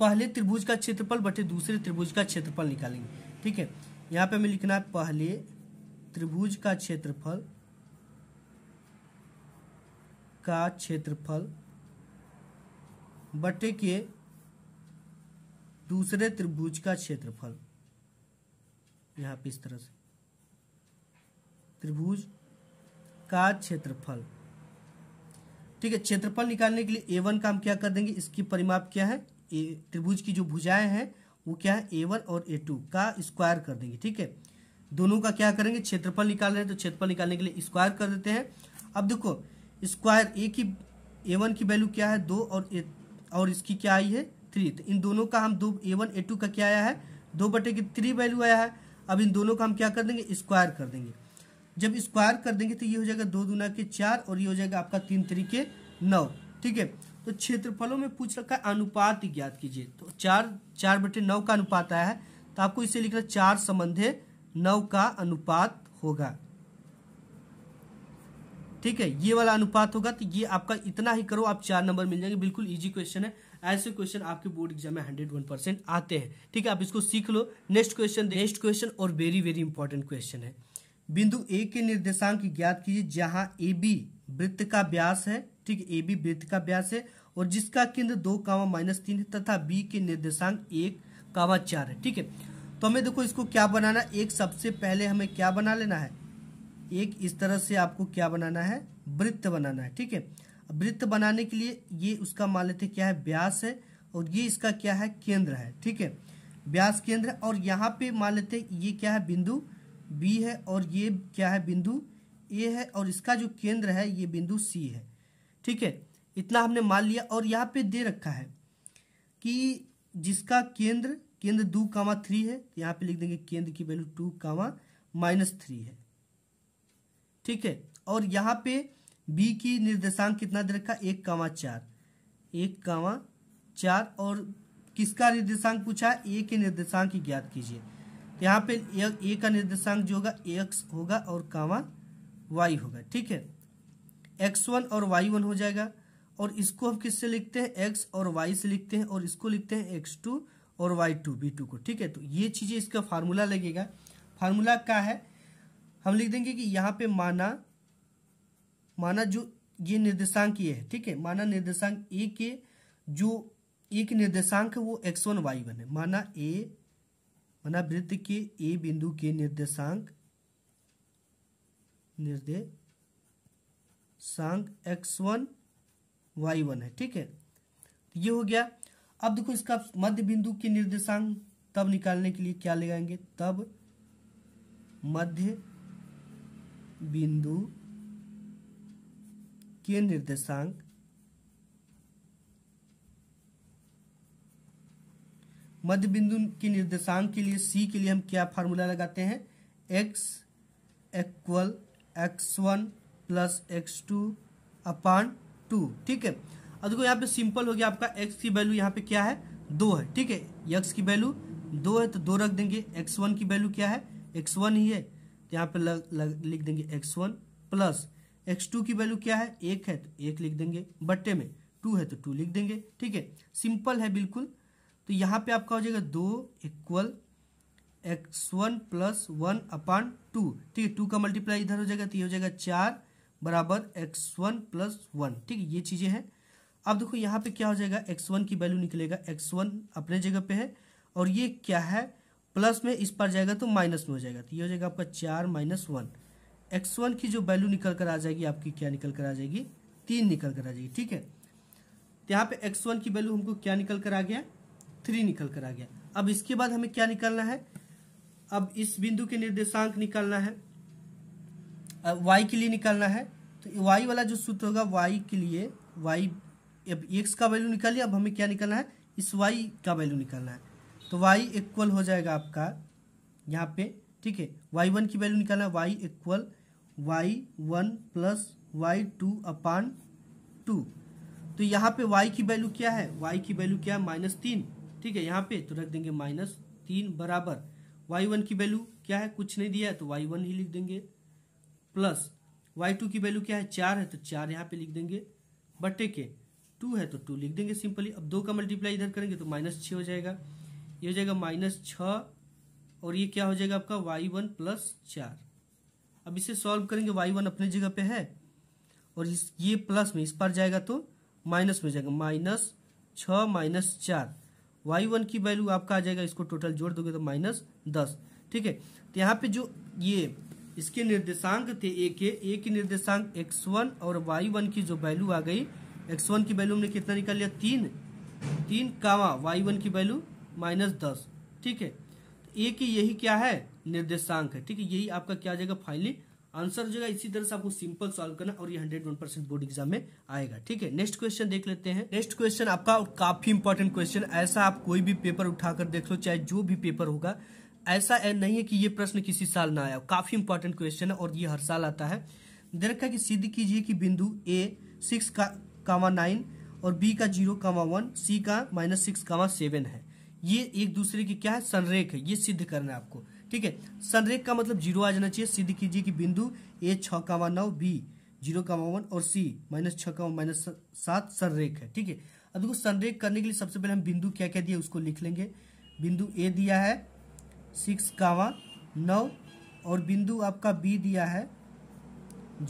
पहले त्रिभुज का क्षेत्रफल बटे दूसरे त्रिभुज का क्षेत्रफल निकालेंगे ठीक है यहाँ पे हमें लिखना है पहले त्रिभुज का क्षेत्रफल का क्षेत्रफल बटे के दूसरे त्रिभुज का क्षेत्रफल यहाँ पे इस तरह से त्रिभुज का क्षेत्रफल ठीक है क्षेत्रफल निकालने के लिए ए वन का हम क्या कर देंगे इसकी परिमाप क्या है ए त्रिभुज की जो भुजाएं हैं वो क्या है ए वन और ए टू का स्क्वायर कर देंगे ठीक है दोनों का क्या करेंगे क्षेत्रफल निकाल रहे हैं तो क्षेत्रफल निकालने के लिए स्क्वायर कर देते हैं अब देखो स्क्वायर ए की ए वन की वैल्यू क्या है दो और ए और इसकी क्या आई है थ्री तो इन दोनों का हम दो ए वन ए टू का क्या आया है दो बटे की थ्री वैल्यू आया है अब इन दोनों का हम क्या कर देंगे स्क्वायर कर देंगे जब स्क्वायर कर देंगे तो ये हो जाएगा दो दुना के चार और ये हो जाएगा आपका तीन तरीके नौ ठीक है तो क्षेत्रफलों में पूछ रखा है अनुपात ज्ञात कीजिए तो चार चार बटे नौ का अनुपात आया है तो आपको इसे लिखना चार संबंधे नौ का अनुपात होगा ठीक है ये वाला अनुपात होगा तो ये आपका इतना ही करो आप चार नंबर मिल जाएंगे बिल्कुल इजी क्वेश्चन है ऐसे क्वेश्चन आपके बोर्ड एग्जाम में हंड्रेड वन परसेंट आते हैं ठीक है आप इसको सीख लो नेक्स्ट क्वेश्चन नेक्स्ट क्वेश्चन और वेरी वेरी इंपॉर्टेंट क्वेश्चन है बिंदु ए के निर्देशांक ज्ञात कीजिए जहां ए बी वृत्त का व्यास है ठीक ए बी वृत्त का व्यास है और जिसका केंद्र दो कावा माइनस तीन है तथा बी के निर्देशांक एक कावा चार है ठीक है तो हमें देखो इसको क्या बनाना एक सबसे पहले हमें क्या बना लेना है एक इस तरह से आपको क्या बनाना है वृत्त बनाना है ठीक है वृत्त बनाने के लिए ये उसका मान लेते क्या है व्यास है और ये इसका क्या है केंद्र है ठीक है व्यास केंद्र और यहाँ पे मान लेते ये क्या है बिंदु बी है और ये क्या है बिंदु ए है और इसका जो केंद्र है ये बिंदु सी है ठीक है इतना हमने मान लिया और यहाँ पे दे रखा है कि जिसका केंद्र केंद्र दो कामा थ्री है यहाँ पे लिख देंगे केंद्र की value two comma minus three है ठीक है और यहाँ पे बी की निर्देशांक कितना दे रखा एक कावा चार एक कावा चार और किसका निर्देशांक पूछा ए के निर्देशांक की ज्ञात कीजिए तो यहाँ पे ए का निर्देशांक जो होगा एक्स होगा और कावा वाई होगा ठीक है एक्स वन और वाई वन हो जाएगा और इसको हम किससे लिखते हैं एक्स और वाई से लिखते हैं और इसको लिखते हैं एक्स टू और वाई टू बी टू को ठीक है तो ये चीज़ें इसका फार्मूला लगेगा फार्मूला क्या है हम लिख देंगे कि यहाँ पे माना माना जो ये निर्देशांक ये है ठीक है माना निर्देशांक ए के जो एक निर्देशांक है वो एक्स वन वाई वन है माना ए माना वृत्त के ए बिंदु के निर्देशांक निर्देशांक एक्स वन वाई वन है ठीक है तो ये हो गया अब देखो इसका मध्य बिंदु के निर्देशांक तब निकालने के लिए क्या लगाएंगे तब मध्य बिंदु के निर्देशांक मध्य बिंदु के निर्देशांक के लिए सी के लिए हम क्या फार्मूला लगाते हैं x equal x one plus x two upon two ठीक है अब देखो यहाँ पे सिंपल हो गया आपका एक्स की वैल्यू यहाँ पे क्या है दो है ठीक है एक्स की वैल्यू दो है तो दो रख देंगे एक्स वन की वैल्यू क्या है एक्स वन ही है यहाँ पे लग, लग, लिख देंगे x one plus x two की वैल्यू क्या है एक है तो एक लिख देंगे बट्टे में टू है तो टू लिख देंगे ठीक है सिंपल है बिल्कुल तो यहाँ पे आपका हो जाएगा दो equal x one plus one upon two ठीक है टू का मल्टीप्लाई इधर हो जाएगा तो ये हो जाएगा चार बराबर एक्स वन प्लस वन ठीक है ये चीज़ें हैं अब देखो यहाँ पे क्या हो जाएगा एक्स वन की वैल्यू निकलेगा एक्स वन अपने जगह पे है और ये क्या है प्लस में इस पर जाएगा तो माइनस में हो जाएगा तो ये हो जाएगा आपका चार माइनस वन एक्स वन की जो वैल्यू निकल कर आ जाएगी आपकी क्या निकल कर आ जाएगी तीन निकल कर आ जाएगी ठीक है तो यहाँ पे एक्स वन की वैल्यू हमको क्या निकल कर आ गया थ्री निकल कर आ गया अब इसके बाद हमें क्या निकालना है अब इस बिंदु के निर्देशांक निकालना है वाई के लिए निकालना है तो वाई वाला जो सूत्र होगा वाई के लिए वाई अब एक्स का वैल्यू निकालिए अब हमें क्या निकालना है इस वाई का वैल्यू निकालना है तो y इक्वल हो जाएगा आपका यहाँ पे ठीक है वाई वन की वैल्यू निकालना y equal y one plus y two upon two तो यहाँ पे y की वैल्यू क्या है y की वैल्यू क्या है माइनस तीन ठीक है यहाँ पे तो रख देंगे माइनस तीन बराबर वाई वन की वैल्यू क्या है कुछ नहीं दिया है तो वाई वन ही लिख देंगे प्लस वाई टू की वैल्यू क्या है चार है तो चार यहाँ पे लिख देंगे बटे के टू है तो टू लिख देंगे सिंपली अब दो का मल्टीप्लाई इधर करेंगे तो माइनस छः हो जाएगा ये हो जाएगा माइनस छ और ये क्या हो जाएगा आपका वाई वन प्लस चार अब इसे सॉल्व करेंगे वाई वन अपने जगह पे है और इस ये प्लस में इस पर जाएगा तो माइनस में जाएगा माइनस छ माइनस चार वाई वन की वैल्यू आपका आ जाएगा इसको टोटल जोड़ दोगे तो माइनस दस ठीक है तो यहाँ पे जो ये इसके निर्देशांक थे ए के ए के निर्देशांक एक्स वन और वाई वन की जो वैल्यू आ गई एक्स वन की वैल्यू हमने कितना निकाल लिया तीन तीन कावा वाई वन की वैल्यू माइनस दस ठीक है तो ए की यही क्या है निर्देशांक है ठीक है यही आपका क्या जाएगा फाइनली आंसर हो जाएगा इसी तरह से आपको सिंपल सॉल्व करना और ये hundred one percent board exam में आएगा ठीक है नेक्स्ट क्वेश्चन देख लेते हैं नेक्स्ट क्वेश्चन आपका काफी इंपॉर्टेंट क्वेश्चन ऐसा आप कोई भी पेपर उठाकर देख लो चाहे जो भी पेपर होगा ऐसा नहीं है कि ये प्रश्न किसी साल ना आया काफी इंपॉर्टेंट क्वेश्चन है और ये हर साल आता है देखा कि सिद्ध कीजिए कि बिंदु ए सिक्स का कामा नाइन और बी का जीरो कामा वन सी का माइनस सिक्स कामा सेवन है ये एक दूसरे की क्या है संरेख है ये सिद्ध करना है आपको ठीक है संरेख का मतलब जीरो आ जाना चाहिए सिद्ध कीजिए कि बिंदु ए छ कावा नौ बी जीरो कावा वन और सी माइनस छ कावा माइनस सात संरेख है ठीक है अब देखो संरेख करने के लिए सबसे पहले हम बिंदु क्या क्या दिया उसको लिख लेंगे बिंदु ए दिया है सिक्स कावा नौ और बिंदु आपका बी दिया है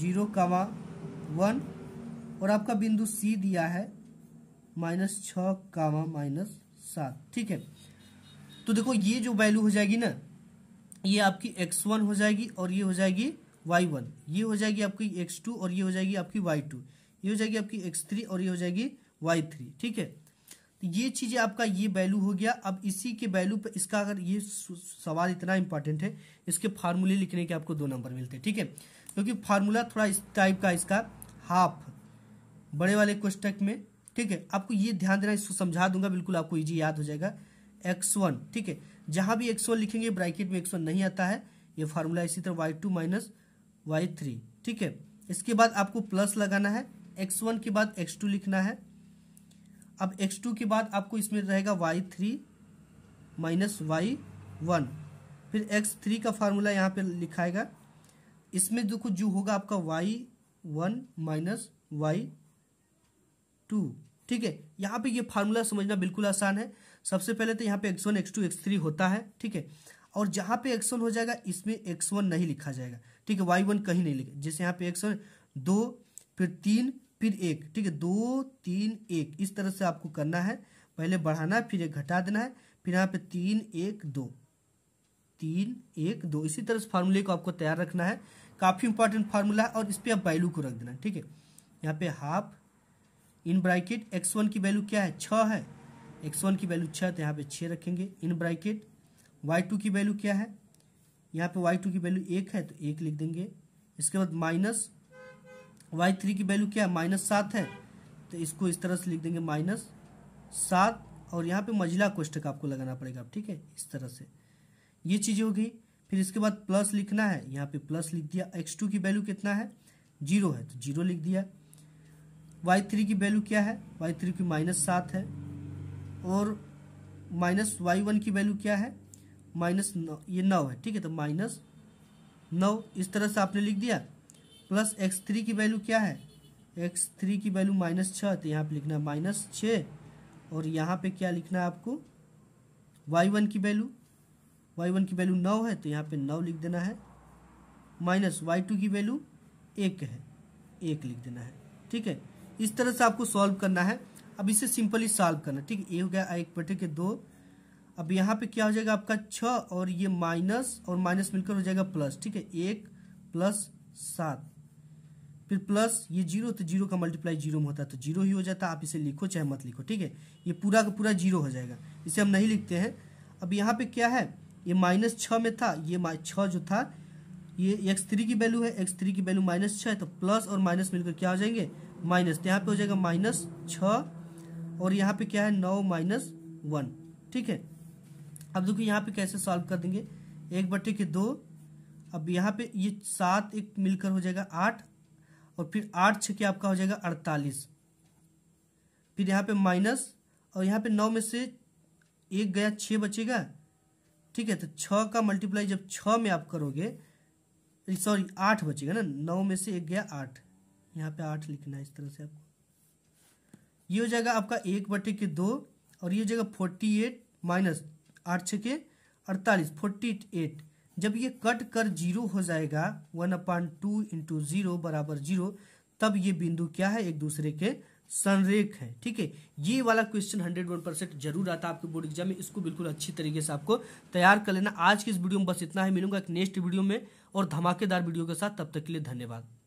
जीरो कावा वन और आपका बिंदु सी दिया है माइनस छ कावा माइनस सात ठीक है तो देखो ये जो वैल्यू हो जाएगी ना ये आपकी एक्स वन हो जाएगी और ये हो जाएगी वाई वन ये हो जाएगी आपकी एक्स टू और ये हो जाएगी आपकी वाई टू ये हो जाएगी आपकी एक्स थ्री और ये हो जाएगी वाई थ्री ठीक है तो ये चीज़ें आपका ये वैल्यू हो गया अब इसी के वैल्यू पर इसका अगर ये सवाल इतना इंपॉर्टेंट है इसके फार्मूले लिखने के आपको दो नंबर मिलते हैं ठीक है क्योंकि फार्मूला थोड़ा इस टाइप का इसका हाफ बड़े वाले क्वेश्चन में ठीक है आपको ये ध्यान देना इसको समझा दूंगा बिल्कुल आपको ईजी याद हो जाएगा एक्स वन ठीक है जहां भी एक्स वन लिखेंगे ब्रैकेट में एक्स वन नहीं आता है ये फार्मूला इसी तरह y two minus y three ठीक है इसके बाद आपको प्लस लगाना है एक्स वन के बाद एक्स टू लिखना है अब एक्स टू के बाद आपको इसमें रहेगा y three minus y one फिर एक्स थ्री का फार्मूला यहाँ पर लिखाएगा इसमें देखो जो होगा आपका y one minus y two ठीक है यहाँ पे ये फार्मूला समझना बिल्कुल आसान है सबसे पहले तो यहाँ पे x one x two x three होता है ठीक है और जहाँ पे एक्स वन हो जाएगा इसमें एक्स वन नहीं लिखा जाएगा ठीक है वाई वन कहीं नहीं लिखा जैसे यहाँ पे एक्स वन दो फिर तीन फिर एक ठीक है दो तीन एक इस तरह से आपको करना है पहले बढ़ाना है फिर एक घटा देना है फिर यहाँ पे तीन एक दो तीन एक दो इसी तरह से फार्मूले को आपको तैयार रखना है काफ़ी इंपॉर्टेंट फार्मूला है और इस पर आप वैल्यू को रख देना ठीक है यहाँ पे half in bracket x one की वैल्यू क्या है छः है एक्स वन की वैल्यू छः तो यहाँ पे छः रखेंगे इन ब्राइकेट वाई टू की वैल्यू क्या है यहाँ पे वाई टू की वैल्यू एक है तो एक लिख देंगे इसके बाद माइनस वाई थ्री की वैल्यू क्या है माइनस सात है तो इसको इस तरह से लिख देंगे माइनस सात और यहाँ पे मझिला कोष्टक आपको लगाना पड़ेगा ठीक है इस तरह से ये चीज़ें होगी फिर इसके बाद प्लस लिखना है यहाँ पे प्लस लिख दिया एक्स टू की वैल्यू कितना है जीरो है तो जीरो लिख दिया वाई थ्री की वैल्यू क्या है वाई थ्री की माइनस सात है और माइनस वाई वन की वैल्यू क्या है माइनस नौ ये नौ है ठीक है तो माइनस नौ इस तरह से आपने लिख दिया प्लस एक्स थ्री की वैल्यू क्या है एक्स थ्री की वैल्यू माइनस छः तो यहाँ पे लिखना है माइनस छः और यहाँ पे क्या लिखना है आपको वाई वन की वैल्यू वाई वन की वैल्यू नौ है तो यहाँ पे नौ लिख देना है माइनस वाई टू की वैल्यू एक है एक लिख देना है ठीक है इस तरह से आपको सॉल्व करना है अब इसे सिंपली सॉल्व करना ठीक है ये हो गया एक बटे के दो अब यहाँ पे क्या हो जाएगा आपका छ और ये माइनस और माइनस मिलकर हो जाएगा प्लस ठीक है एक प्लस सात फिर प्लस ये जीरो तो जीरो का मल्टीप्लाई जीरो में होता है तो जीरो ही हो जाता है आप इसे लिखो चाहे मत लिखो ठीक है ये पूरा का पूरा जीरो हो जाएगा इसे हम नहीं लिखते हैं अब यहाँ पे क्या है ये माइनस छः में था ये छः जो था ये एक्स थ्री की वैल्यू है एक्स थ्री की वैल्यू माइनस छः है तो प्लस और माइनस मिलकर क्या हो जाएंगे माइनस यहाँ पे हो जाएगा माइनस छ और यहाँ पे क्या है नौ माइनस वन ठीक है अब देखो यहाँ पे कैसे सॉल्व कर देंगे एक बटे के दो अब यहाँ पे ये सात एक मिलकर हो जाएगा आठ और फिर आठ छ के आपका हो जाएगा अड़तालीस फिर यहाँ पे माइनस और यहाँ पे नौ में से एक गया छः बचेगा ठीक है तो छ का मल्टीप्लाई जब छ में आप करोगे सॉरी आठ बचेगा ना नौ में से एक गया आठ यहाँ पे आठ लिखना है इस तरह से आपको ये हो जाएगा आपका एक बटे के दो और ये हो जाएगा फोर्टी एट माइनस आठ छः के अड़तालीस फोर्टी एट जब ये कट कर जीरो हो जाएगा one upon two into zero बराबर जीरो तब ये बिंदु क्या है एक दूसरे के संरेख है ठीक है ये वाला क्वेश्चन हंड्रेड वन परसेंट जरूर आता है आपके बोर्ड एग्जाम में इसको बिल्कुल अच्छी तरीके से आपको तैयार कर लेना आज की इस वीडियो में बस इतना ही मिलूंगा एक नेक्स्ट वीडियो में और धमाकेदार वीडियो के साथ तब तक के लिए धन्यवाद